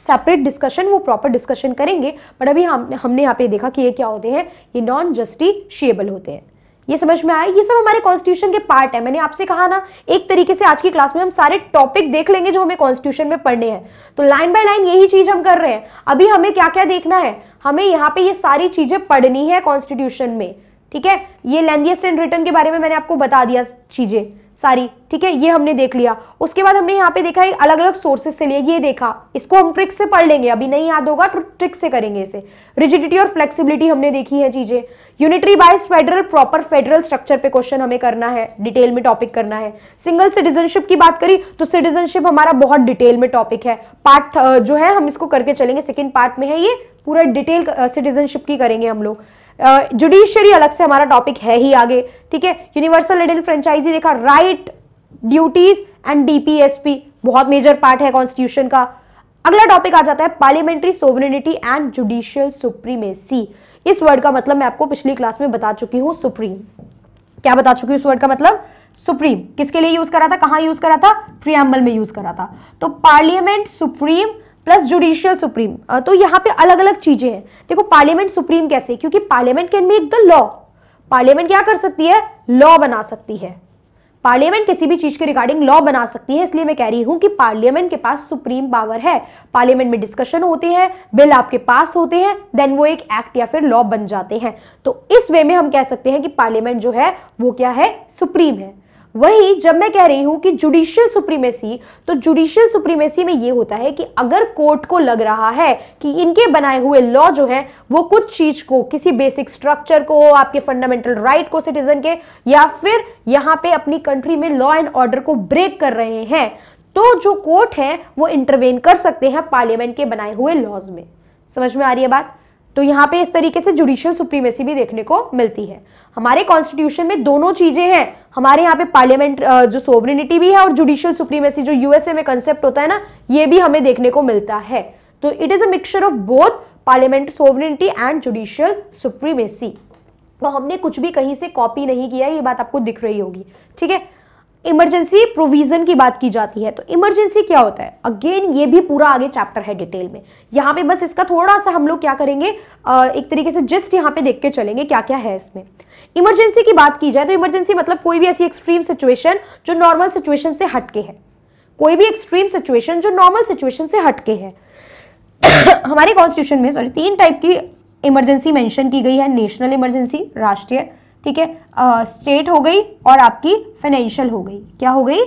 सेपरेट डिस्कशन वो प्रॉपर डिस्कशन करेंगे बट अभी हम हमने यहाँ पे देखा कि ये क्या होते हैं ये नॉन जस्टिशियबल होते हैं ये समझ में आया ये सब हमारे कॉन्स्टिट्यूशन के पार्ट है मैंने आपसे कहा ना एक तरीके से आज की क्लास में हम सारे टॉपिक देख लेंगे जो हमें कॉन्स्टिट्यूशन में पढ़ने हैं तो लाइन बाय लाइन यही चीज हम कर रहे हैं अभी हमें क्या क्या देखना है हमें यहाँ पे ये सारी चीजें पढ़नी है कॉन्स्टिट्यूशन में ठीक है ये लेंदियस्ट एंड रिटर्न के बारे में मैंने आपको बता दिया चीजें सारी ठीक है ये हमने देख लिया उसके बाद हमने यहाँ पे देखा एक अलग अलग सोर्सेस से लिए ये देखा इसको हम ट्रिक से पढ़ लेंगे अभी नहीं याद होगा तो ट्रिक से करेंगे इसे रिजिडिटी और फ्लेक्सिबिलिटी हमने देखी है चीजें unitary bias federal proper federal structure पे क्वेश्चन हमें करना है डिटेल में टॉपिक करना है सिंगल सिटीजनशिप की बात करी तो सिटीजनशिप हमारा बहुत डिटेल में टॉपिक है पार्ट जो है हम इसको करके चलेंगे सेकेंड पार्ट में है ये पूरा डिटेल सिटीजनशिप की करेंगे हम लोग जुडिशरी अलग से हमारा टॉपिक है ही आगे ठीक है यूनिवर्सल लिडिल फ्रेंचाइजी देखा राइट ड्यूटीज एंड डीपीएसपी बहुत मेजर पार्ट है कॉन्स्टिट्यूशन का अगला टॉपिक आ जाता है parliamentary sovereignty and judicial supremacy इस वर्ड का मतलब मैं आपको पिछली क्लास में बता चुकी हूँ सुप्रीम क्या बता चुकी हूं इस वर्ड का मतलब सुप्रीम किसके लिए यूज करा था कहां यूज करा था प्रियम्बल में यूज करा था तो parliament supreme plus judicial supreme तो यहाँ पे अलग अलग चीजें हैं देखो पार्लियामेंट सुप्रीम कैसे क्योंकि parliament can make the law parliament क्या कर सकती है लॉ बना सकती है पार्लियामेंट किसी भी चीज के रिगार्डिंग लॉ बना सकती है इसलिए मैं कह रही हूं कि पार्लियामेंट के पास सुप्रीम पावर है पार्लियामेंट में डिस्कशन होते हैं बिल आपके पास होते हैं देन वो एक एक्ट या फिर लॉ बन जाते हैं तो इस वे में हम कह सकते हैं कि पार्लियामेंट जो है वो क्या है सुप्रीम है वही जब मैं कह रही हूं कि जुडिशियल सुप्रीमेसी तो जुडिशियल सुप्रीमेसी में यह होता है कि अगर कोर्ट को लग रहा है कि इनके बनाए हुए लॉ जो है वो कुछ चीज को किसी बेसिक स्ट्रक्चर को आपके फंडामेंटल राइट को सिटीजन के या फिर यहां पे अपनी कंट्री में लॉ एंड ऑर्डर को ब्रेक कर रहे हैं तो जो कोर्ट है वो इंटरवेन कर सकते हैं पार्लियामेंट के बनाए हुए लॉज में समझ में आ रही है बात तो यहां पे इस तरीके से जुडिशियल सुप्रीमेसी भी देखने को मिलती है हमारे कॉन्स्टिट्यूशन में दोनों चीजें हैं हमारे यहाँ पे पार्लियामेंट जो सोवरिनिटी भी है और जुडिशियल सुप्रीमेसी जो यूएसए में कंसेप्ट होता है ना ये भी हमें देखने को मिलता है तो it is a mixture of both parliament sovereignty and judicial supremacy तो हमने कुछ भी कहीं से कॉपी नहीं किया ये बात आपको दिख रही होगी ठीक है इमरजेंसी प्रोविजन की बात की जाती है तो इमरजेंसी क्या होता है अगेन ये भी पूरा आगे चैप्टर है डिटेल में यहाँ पे बस इसका थोड़ा सा हम लोग क्या करेंगे एक तरीके से जस्ट यहाँ पे देख के चलेंगे क्या क्या है इसमें इमरजेंसी की बात की जाए तो इमरजेंसी मतलब कोई भी ऐसी एक्सट्रीम सिचुएशन जो नॉर्मल सिचुएशन से हटके है कोई भी एक्सट्रीम सिचुएशन जो नॉर्मल सिचुएशन से हटके है हमारे कॉन्स्टिट्यूशन में सॉरी तीन टाइप की इमरजेंसी मेंशन की गई है नेशनल इमरजेंसी राष्ट्रीय ठीक है स्टेट हो गई और आपकी फाइनेंशियल हो गई क्या हो गई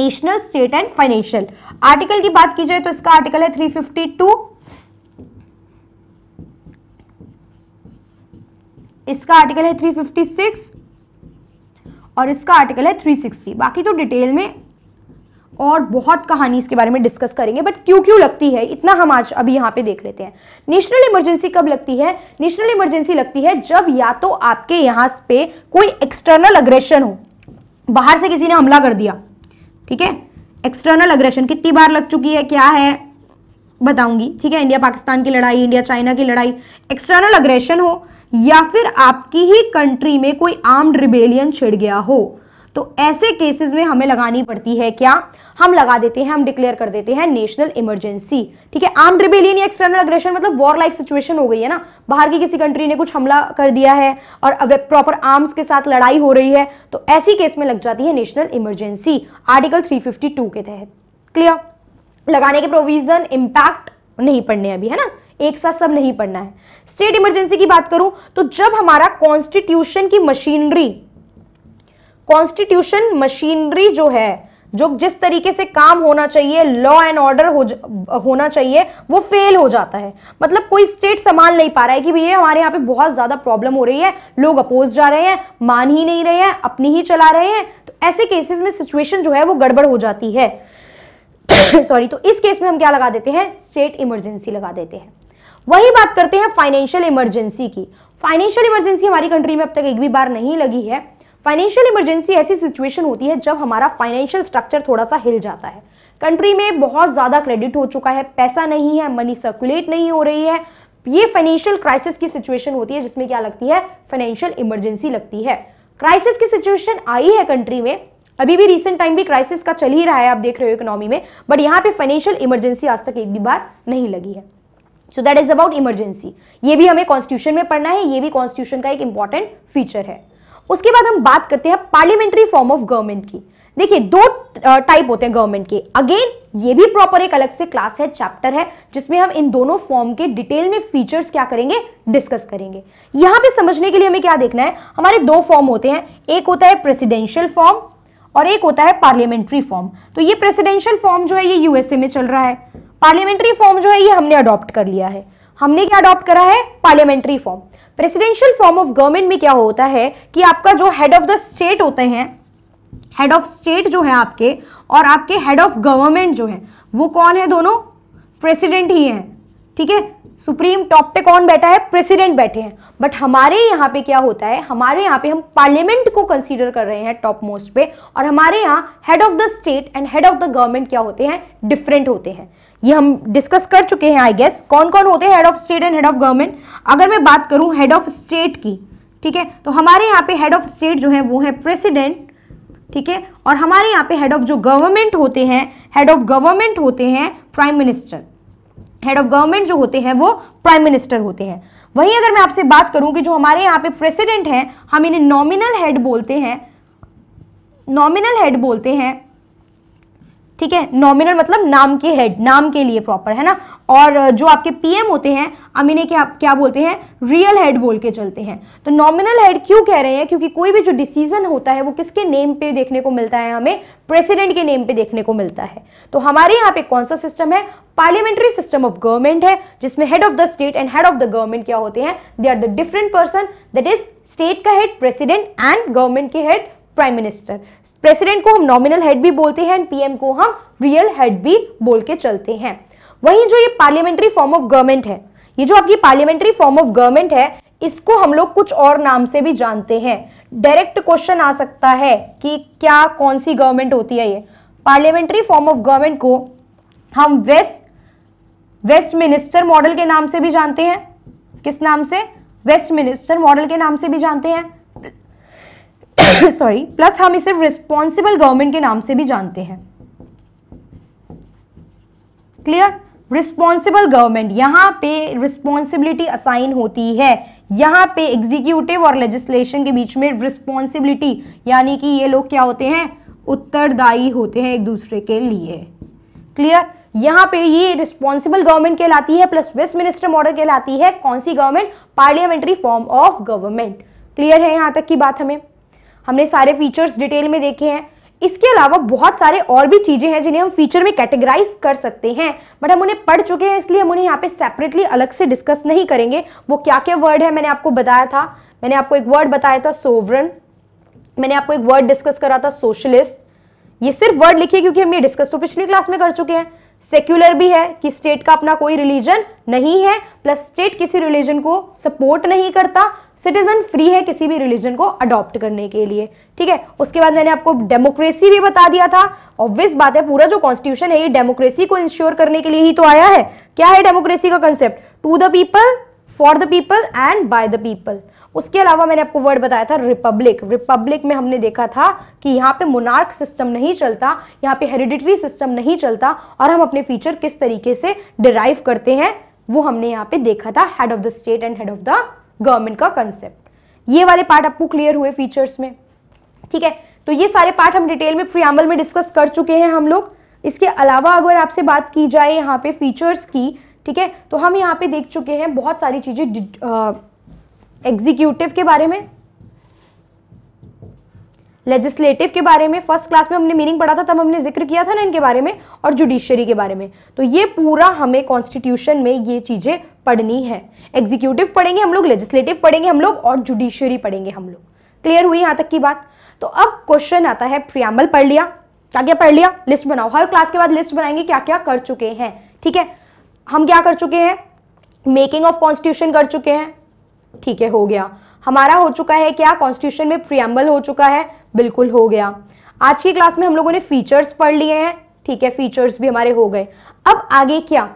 national state and financial article की बात की जाए तो इसका आर्टिकल है 352 इसका आर्टिकल है 356 और इसका आर्टिकल है 360 बाकी तो डिटेल में और बहुत कहानी इसके बारे में डिस्कस करेंगे बट क्यों क्यों लगती है इतना हम आज अभी यहाँ पे देख लेते हैं नेशनल इमरजेंसी कब लगती है नेशनल इमरजेंसी लगती है जब या तो आपके यहाँ पे कोई एक्सटर्नल अग्रेशन हो बाहर से किसी ने हमला कर दिया ठीक है एक्सटर्नल अग्रेशन कितनी बार लग चुकी है क्या है बताऊंगी ठीक है इंडिया पाकिस्तान की लड़ाई इंडिया चाइना की लड़ाई एक्सटर्नल अग्रेशन हो या फिर आपकी ही कंट्री में कोई आर्म्ड रिबेलियन छिड़ गया हो तो ऐसे केसेस में हमें लगानी पड़ती है क्या हम लगा देते हैं हम डिक्लेयर कर देते हैं नेशनल इमरजेंसी ठीक है आर्म रिबेलियन या एक्सटर्नल अग्रेशन मतलब वॉर लाइक सिचुएशन हो गई है ना बाहर की किसी कंट्री ने कुछ हमला कर दिया है और प्रॉपर आर्म्स के साथ लड़ाई हो रही है तो ऐसी केस में लग जाती है नेशनल इमरजेंसी आर्टिकल 352 के तहत क्लियर लगाने के प्रोविजन इम्पैक्ट नहीं पड़ने अभी है ना एक साथ सब नहीं पढ़ना है स्टेट इमरजेंसी की बात करूं तो जब हमारा कॉन्स्टिट्यूशन की मशीनरी कॉन्स्टिट्यूशन मशीनरी जो है जो जिस तरीके से काम होना चाहिए लॉ एंड ऑर्डर हो होना चाहिए वो फेल हो जाता है मतलब कोई स्टेट संभाल नहीं पा रहा है कि भैया हमारे यहाँ पे बहुत ज़्यादा प्रॉब्लम हो रही है लोग अपोज जा रहे हैं मान ही नहीं रहे हैं अपनी ही चला रहे हैं तो ऐसे केसेस में सिचुएशन जो है वो गड़बड़ हो जाती है सॉरी तो इस केस में हम क्या लगा देते हैं स्टेट इमरजेंसी लगा देते हैं वही बात करते हैं फाइनेंशियल इमरजेंसी की फाइनेंशियल इमरजेंसी हमारी कंट्री में अब तक एक भी बार नहीं लगी है फाइनेंशियल इमरजेंसी ऐसी सिचुएशन होती है जब हमारा फाइनेंशियल स्ट्रक्चर थोड़ा सा हिल जाता है कंट्री में बहुत ज़्यादा क्रेडिट हो चुका है पैसा नहीं है मनी सर्कुलेट नहीं हो रही है ये फाइनेंशियल क्राइसिस की सिचुएशन होती है जिसमें क्या लगती है फाइनेंशियल इमरजेंसी लगती है क्राइसिस की सिचुएशन आई है कंट्री में अभी भी रिसेंट टाइम भी क्राइसिस का चल ही रहा है आप देख रहे हो इकोनॉमी में बट यहाँ पे फाइनेंशियल इमरजेंसी आज तक एक भी बार नहीं लगी है so that is about emergency ये भी हमें कॉन्स्टिट्यूशन में पढ़ना है ये भी कॉन्स्टिट्यूशन का एक इंपॉर्टेंट फीचर है उसके बाद हम बात करते हैं पार्लियामेंट्री फॉर्म ऑफ गवर्नमेंट की देखिए दो टाइप होते हैं गवर्नमेंट के अगेन ये भी प्रॉपर एक अलग से क्लास है चैप्टर है जिसमें हम इन दोनों फॉर्म के डिटेल में फीचर्स क्या करेंगे डिस्कस करेंगे यहाँ पे समझने के लिए हमें क्या देखना है हमारे दो फॉर्म होते हैं एक होता है प्रेसिडेंशियल फॉर्म और एक होता है पार्लियामेंट्री फॉर्म तो ये प्रेसिडेंशियल फॉर्म जो है ये यूएसए में चल रहा है पार्लियामेंट्री फॉर्म जो है ये हमने अडॉप्ट कर लिया है हमने क्या अडॉप्ट करा है parliamentary form presidential form of government में क्या होता है कि आपका जो हेड ऑफ द स्टेट होते हैं हेड ऑफ स्टेट जो है आपके और आपके हेड ऑफ गवर्नमेंट जो है वो कौन है दोनों प्रेसिडेंट ही हैं ठीक है सुप्रीम टॉप पे कौन बैठा है प्रेसिडेंट बैठे हैं बट हमारे यहाँ पे क्या होता है हमारे यहाँ पे हम पार्लियामेंट को कंसीडर कर रहे हैं टॉप मोस्ट पे और हमारे यहाँ head of the state and head of the government क्या होते हैं डिफरेंट होते हैं ये हम डिस्कस कर चुके हैं आई गेस कौन कौन होते हैं head of state and head of government अगर मैं बात करूँ हेड ऑफ स्टेट की ठीक है तो हमारे यहाँ पे हेड ऑफ स्टेट जो है वो है प्रेसिडेंट ठीक है और हमारे यहाँ पे हेड ऑफ जो गवर्नमेंट होते हैं हेड ऑफ गवर्नमेंट होते हैं prime minister head of government जो होते हैं वो प्राइम मिनिस्टर होते हैं वहीं अगर मैं आपसे बात करूं कि जो हमारे यहाँ पे प्रेसिडेंट हैं हम इन्हें नॉमिनल हेड बोलते हैं नॉमिनल हेड बोलते हैं ठीक है नॉमिनल मतलब नाम के हेड नाम के लिए प्रॉपर है ना और जो आपके पीएम होते हैं हम इन्हें क्या क्या बोलते हैं रियल हेड बोल के चलते हैं तो नॉमिनल हेड क्यों कह रहे हैं क्योंकि कोई भी जो डिसीजन होता है वो किसके नेम पे देखने को मिलता है हमें प्रेसिडेंट के नेम पे देखने को मिलता है तो हमारे यहाँ पे कौन सा सिस्टम है पार्लियामेंट्री सिस्टम ऑफ गवर्नमेंट है जिसमें head of the state and head of the government क्या होते हैं they are the different person that is state का हेड प्रेसिडेंट एंड गवर्नमेंट के हेड प्राइम मिनिस्टर प्रेसिडेंट को हम नॉमिनल हेड भी बोलते हैं एंड पीएम को हम रियल हेड भी बोल के चलते हैं वहीं जो ये पार्लियामेंट्री फॉर्म ऑफ गवर्नमेंट है ये जो आपकी पार्लियामेंट्री फॉर्म ऑफ गवर्नमेंट है इसको हम लोग कुछ और नाम से भी जानते हैं डायरेक्ट क्वेश्चन आ सकता है कि क्या कौन सी गवर्नमेंट होती है ये पार्लियामेंट्री फॉर्म ऑफ गवर्नमेंट को हम वेस्ट वेस्ट मिनिस्टर मॉडल के नाम से भी जानते हैं किस नाम से वेस्ट मिनिस्टर मॉडल के नाम से भी जानते हैं सॉरी प्लस हम इसे रिस्पॉन्सिबल गवर्नमेंट के नाम से भी जानते हैं क्लियर रिस्पॉन्सिबल गवर्नमेंट यहां पे रिस्पॉन्सिबिलिटी असाइन होती है यहां पे एग्जीक्यूटिव और लेजिस्लेशन के बीच में रिस्पॉन्सिबिलिटी यानी कि ये लोग क्या होते हैं उत्तरदायी होते हैं एक दूसरे के लिए क्लियर यहां पे ये रिस्पॉन्सिबल गवर्नमेंट कहलाती है प्लस वेस्ट मिनिस्टर मॉडल कहलाती है कौन सी government parliamentary form of government clear है यहां तक की बात हमें हमने सारे फीचर्स डिटेल में देखे हैं इसके अलावा बहुत सारे और भी चीज़ें हैं जिन्हें हम फीचर में कैटेगराइज कर सकते हैं बट हम उन्हें पढ़ चुके हैं इसलिए हम उन्हें यहाँ पे सेपरेटली अलग से डिस्कस नहीं करेंगे वो क्या क्या वर्ड है मैंने आपको बताया था मैंने आपको एक वर्ड बताया था सोवरन मैंने आपको एक वर्ड डिस्कस करा था सोशलिस्ट ये सिर्फ वर्ड लिखे क्योंकि हम ये डिस्कस तो पिछली क्लास में कर चुके हैं सेक्युलर भी है कि स्टेट का अपना कोई रिलीजन नहीं है प्लस स्टेट किसी रिलीजन को सपोर्ट नहीं करता सिटीजन फ्री है किसी भी रिलीजन को अडॉप्ट करने के लिए ठीक है उसके बाद मैंने आपको डेमोक्रेसी भी बता दिया था ऑब्वियस बात है पूरा जो कॉन्स्टिट्यूशन है ये डेमोक्रेसी को इंश्योर करने के लिए ही तो आया है क्या है डेमोक्रेसी का concept to the people for the people and by the people उसके अलावा मैंने आपको वर्ड बताया था रिपब्लिक रिपब्लिक में हमने देखा था कि यहाँ पे मुनार्क सिस्टम नहीं चलता यहाँ पे हेरिडिटरी सिस्टम नहीं चलता और हम अपने फीचर किस तरीके से डिराइव करते हैं वो हमने यहाँ पे देखा था head of the state and head of the government का कंसेप्ट ये वाले पार्ट आपको क्लियर हुए फीचर्स में ठीक है तो ये सारे पार्ट हम डिटेल में फ्रियामल में डिस्कस कर चुके हैं हम लोग इसके अलावा अगर आपसे बात की जाए यहाँ पे फीचर्स की ठीक है तो हम यहाँ पे देख चुके हैं बहुत सारी चीज़ें एग्जीक्यूटिव के बारे में लेजिस्लेटिव के बारे में फर्स्ट क्लास में हमने मीनिंग पढ़ा था तब हमने जिक्र किया था ना इनके बारे में और जुडिशरी के बारे में तो ये पूरा हमें कॉन्स्टिट्यूशन में ये चीज़ें पढ़नी है एग्जीक्यूटिव पढ़ेंगे हम लोग लेजिस्लेटिव पढ़ेंगे हम लोग और जुडिशरी पढ़ेंगे हम लोग क्लियर हुई यहां तक की बात तो अब क्वेश्चन आता है प्रियाम्बल पढ़ लिया क्या क्या पढ़ लिया लिस्ट बनाओ हर क्लास के बाद लिस्ट बनाएंगे क्या क्या कर चुके हैं ठीक है हम क्या कर चुके हैं मेकिंग ऑफ कॉन्स्टिट्यूशन कर चुके हैं ठीक है हो गया हमारा हो चुका है क्या कॉन्स्टिट्यूशन में प्रियम्बल हो चुका है बिल्कुल हो गया आज की क्लास में हम लोगों ने फीचर्स पढ़ लिए हैं ठीक है फीचर्स भी हमारे हो गए अब आगे क्या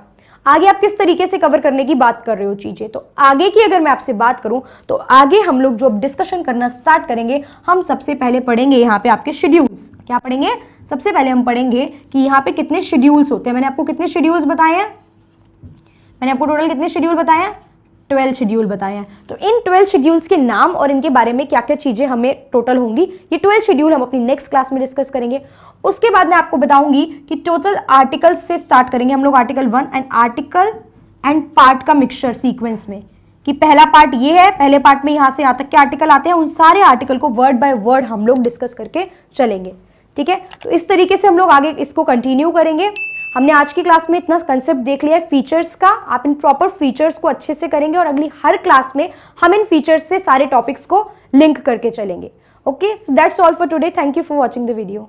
आगे आप किस तरीके से कवर करने की बात कर रहे हो चीजें तो आगे की अगर मैं आपसे बात करूं तो आगे हम लोग जो अब डिस्कशन करना स्टार्ट करेंगे हम सबसे पहले पढ़ेंगे यहाँ पे आपके शेड्यूल्स क्या पढ़ेंगे सबसे पहले हम पढ़ेंगे कि यहाँ पे कितने शेड्यूल्स होते हैं मैंने आपको कितने शेड्यूल्स बताए हैं मैंने आपको टोटल कितने शेड्यूल बताया ट्वेल्व शेड्यूल बताए हैं तो इन ट्वेल्व शेड्यूल्स के नाम और इनके बारे में क्या क्या चीज़ें हमें टोटल होंगी ये ट्वेल्व शेड्यूल हम अपनी नेक्स्ट क्लास में डिस्कस करेंगे उसके बाद मैं आपको बताऊंगी कि टोटल आर्टिकल से स्टार्ट करेंगे हम लोग article one and article and part का मिक्सचर सीक्वेंस में कि पहला पार्ट ये है पहले पार्ट में यहाँ से यहाँ तक के आर्टिकल आते हैं उन सारे आर्टिकल को वर्ड बाय वर्ड हम लोग डिस्कस करके चलेंगे ठीक है तो इस तरीके से हम लोग आगे इसको कंटिन्यू करेंगे हमने आज की क्लास में इतना कंसेप्ट देख लिया है फीचर्स का आप इन प्रॉपर फीचर्स को अच्छे से करेंगे और अगली हर क्लास में हम इन फीचर्स से सारे टॉपिक्स को लिंक करके चलेंगे okay so that's all for today thank you for watching the video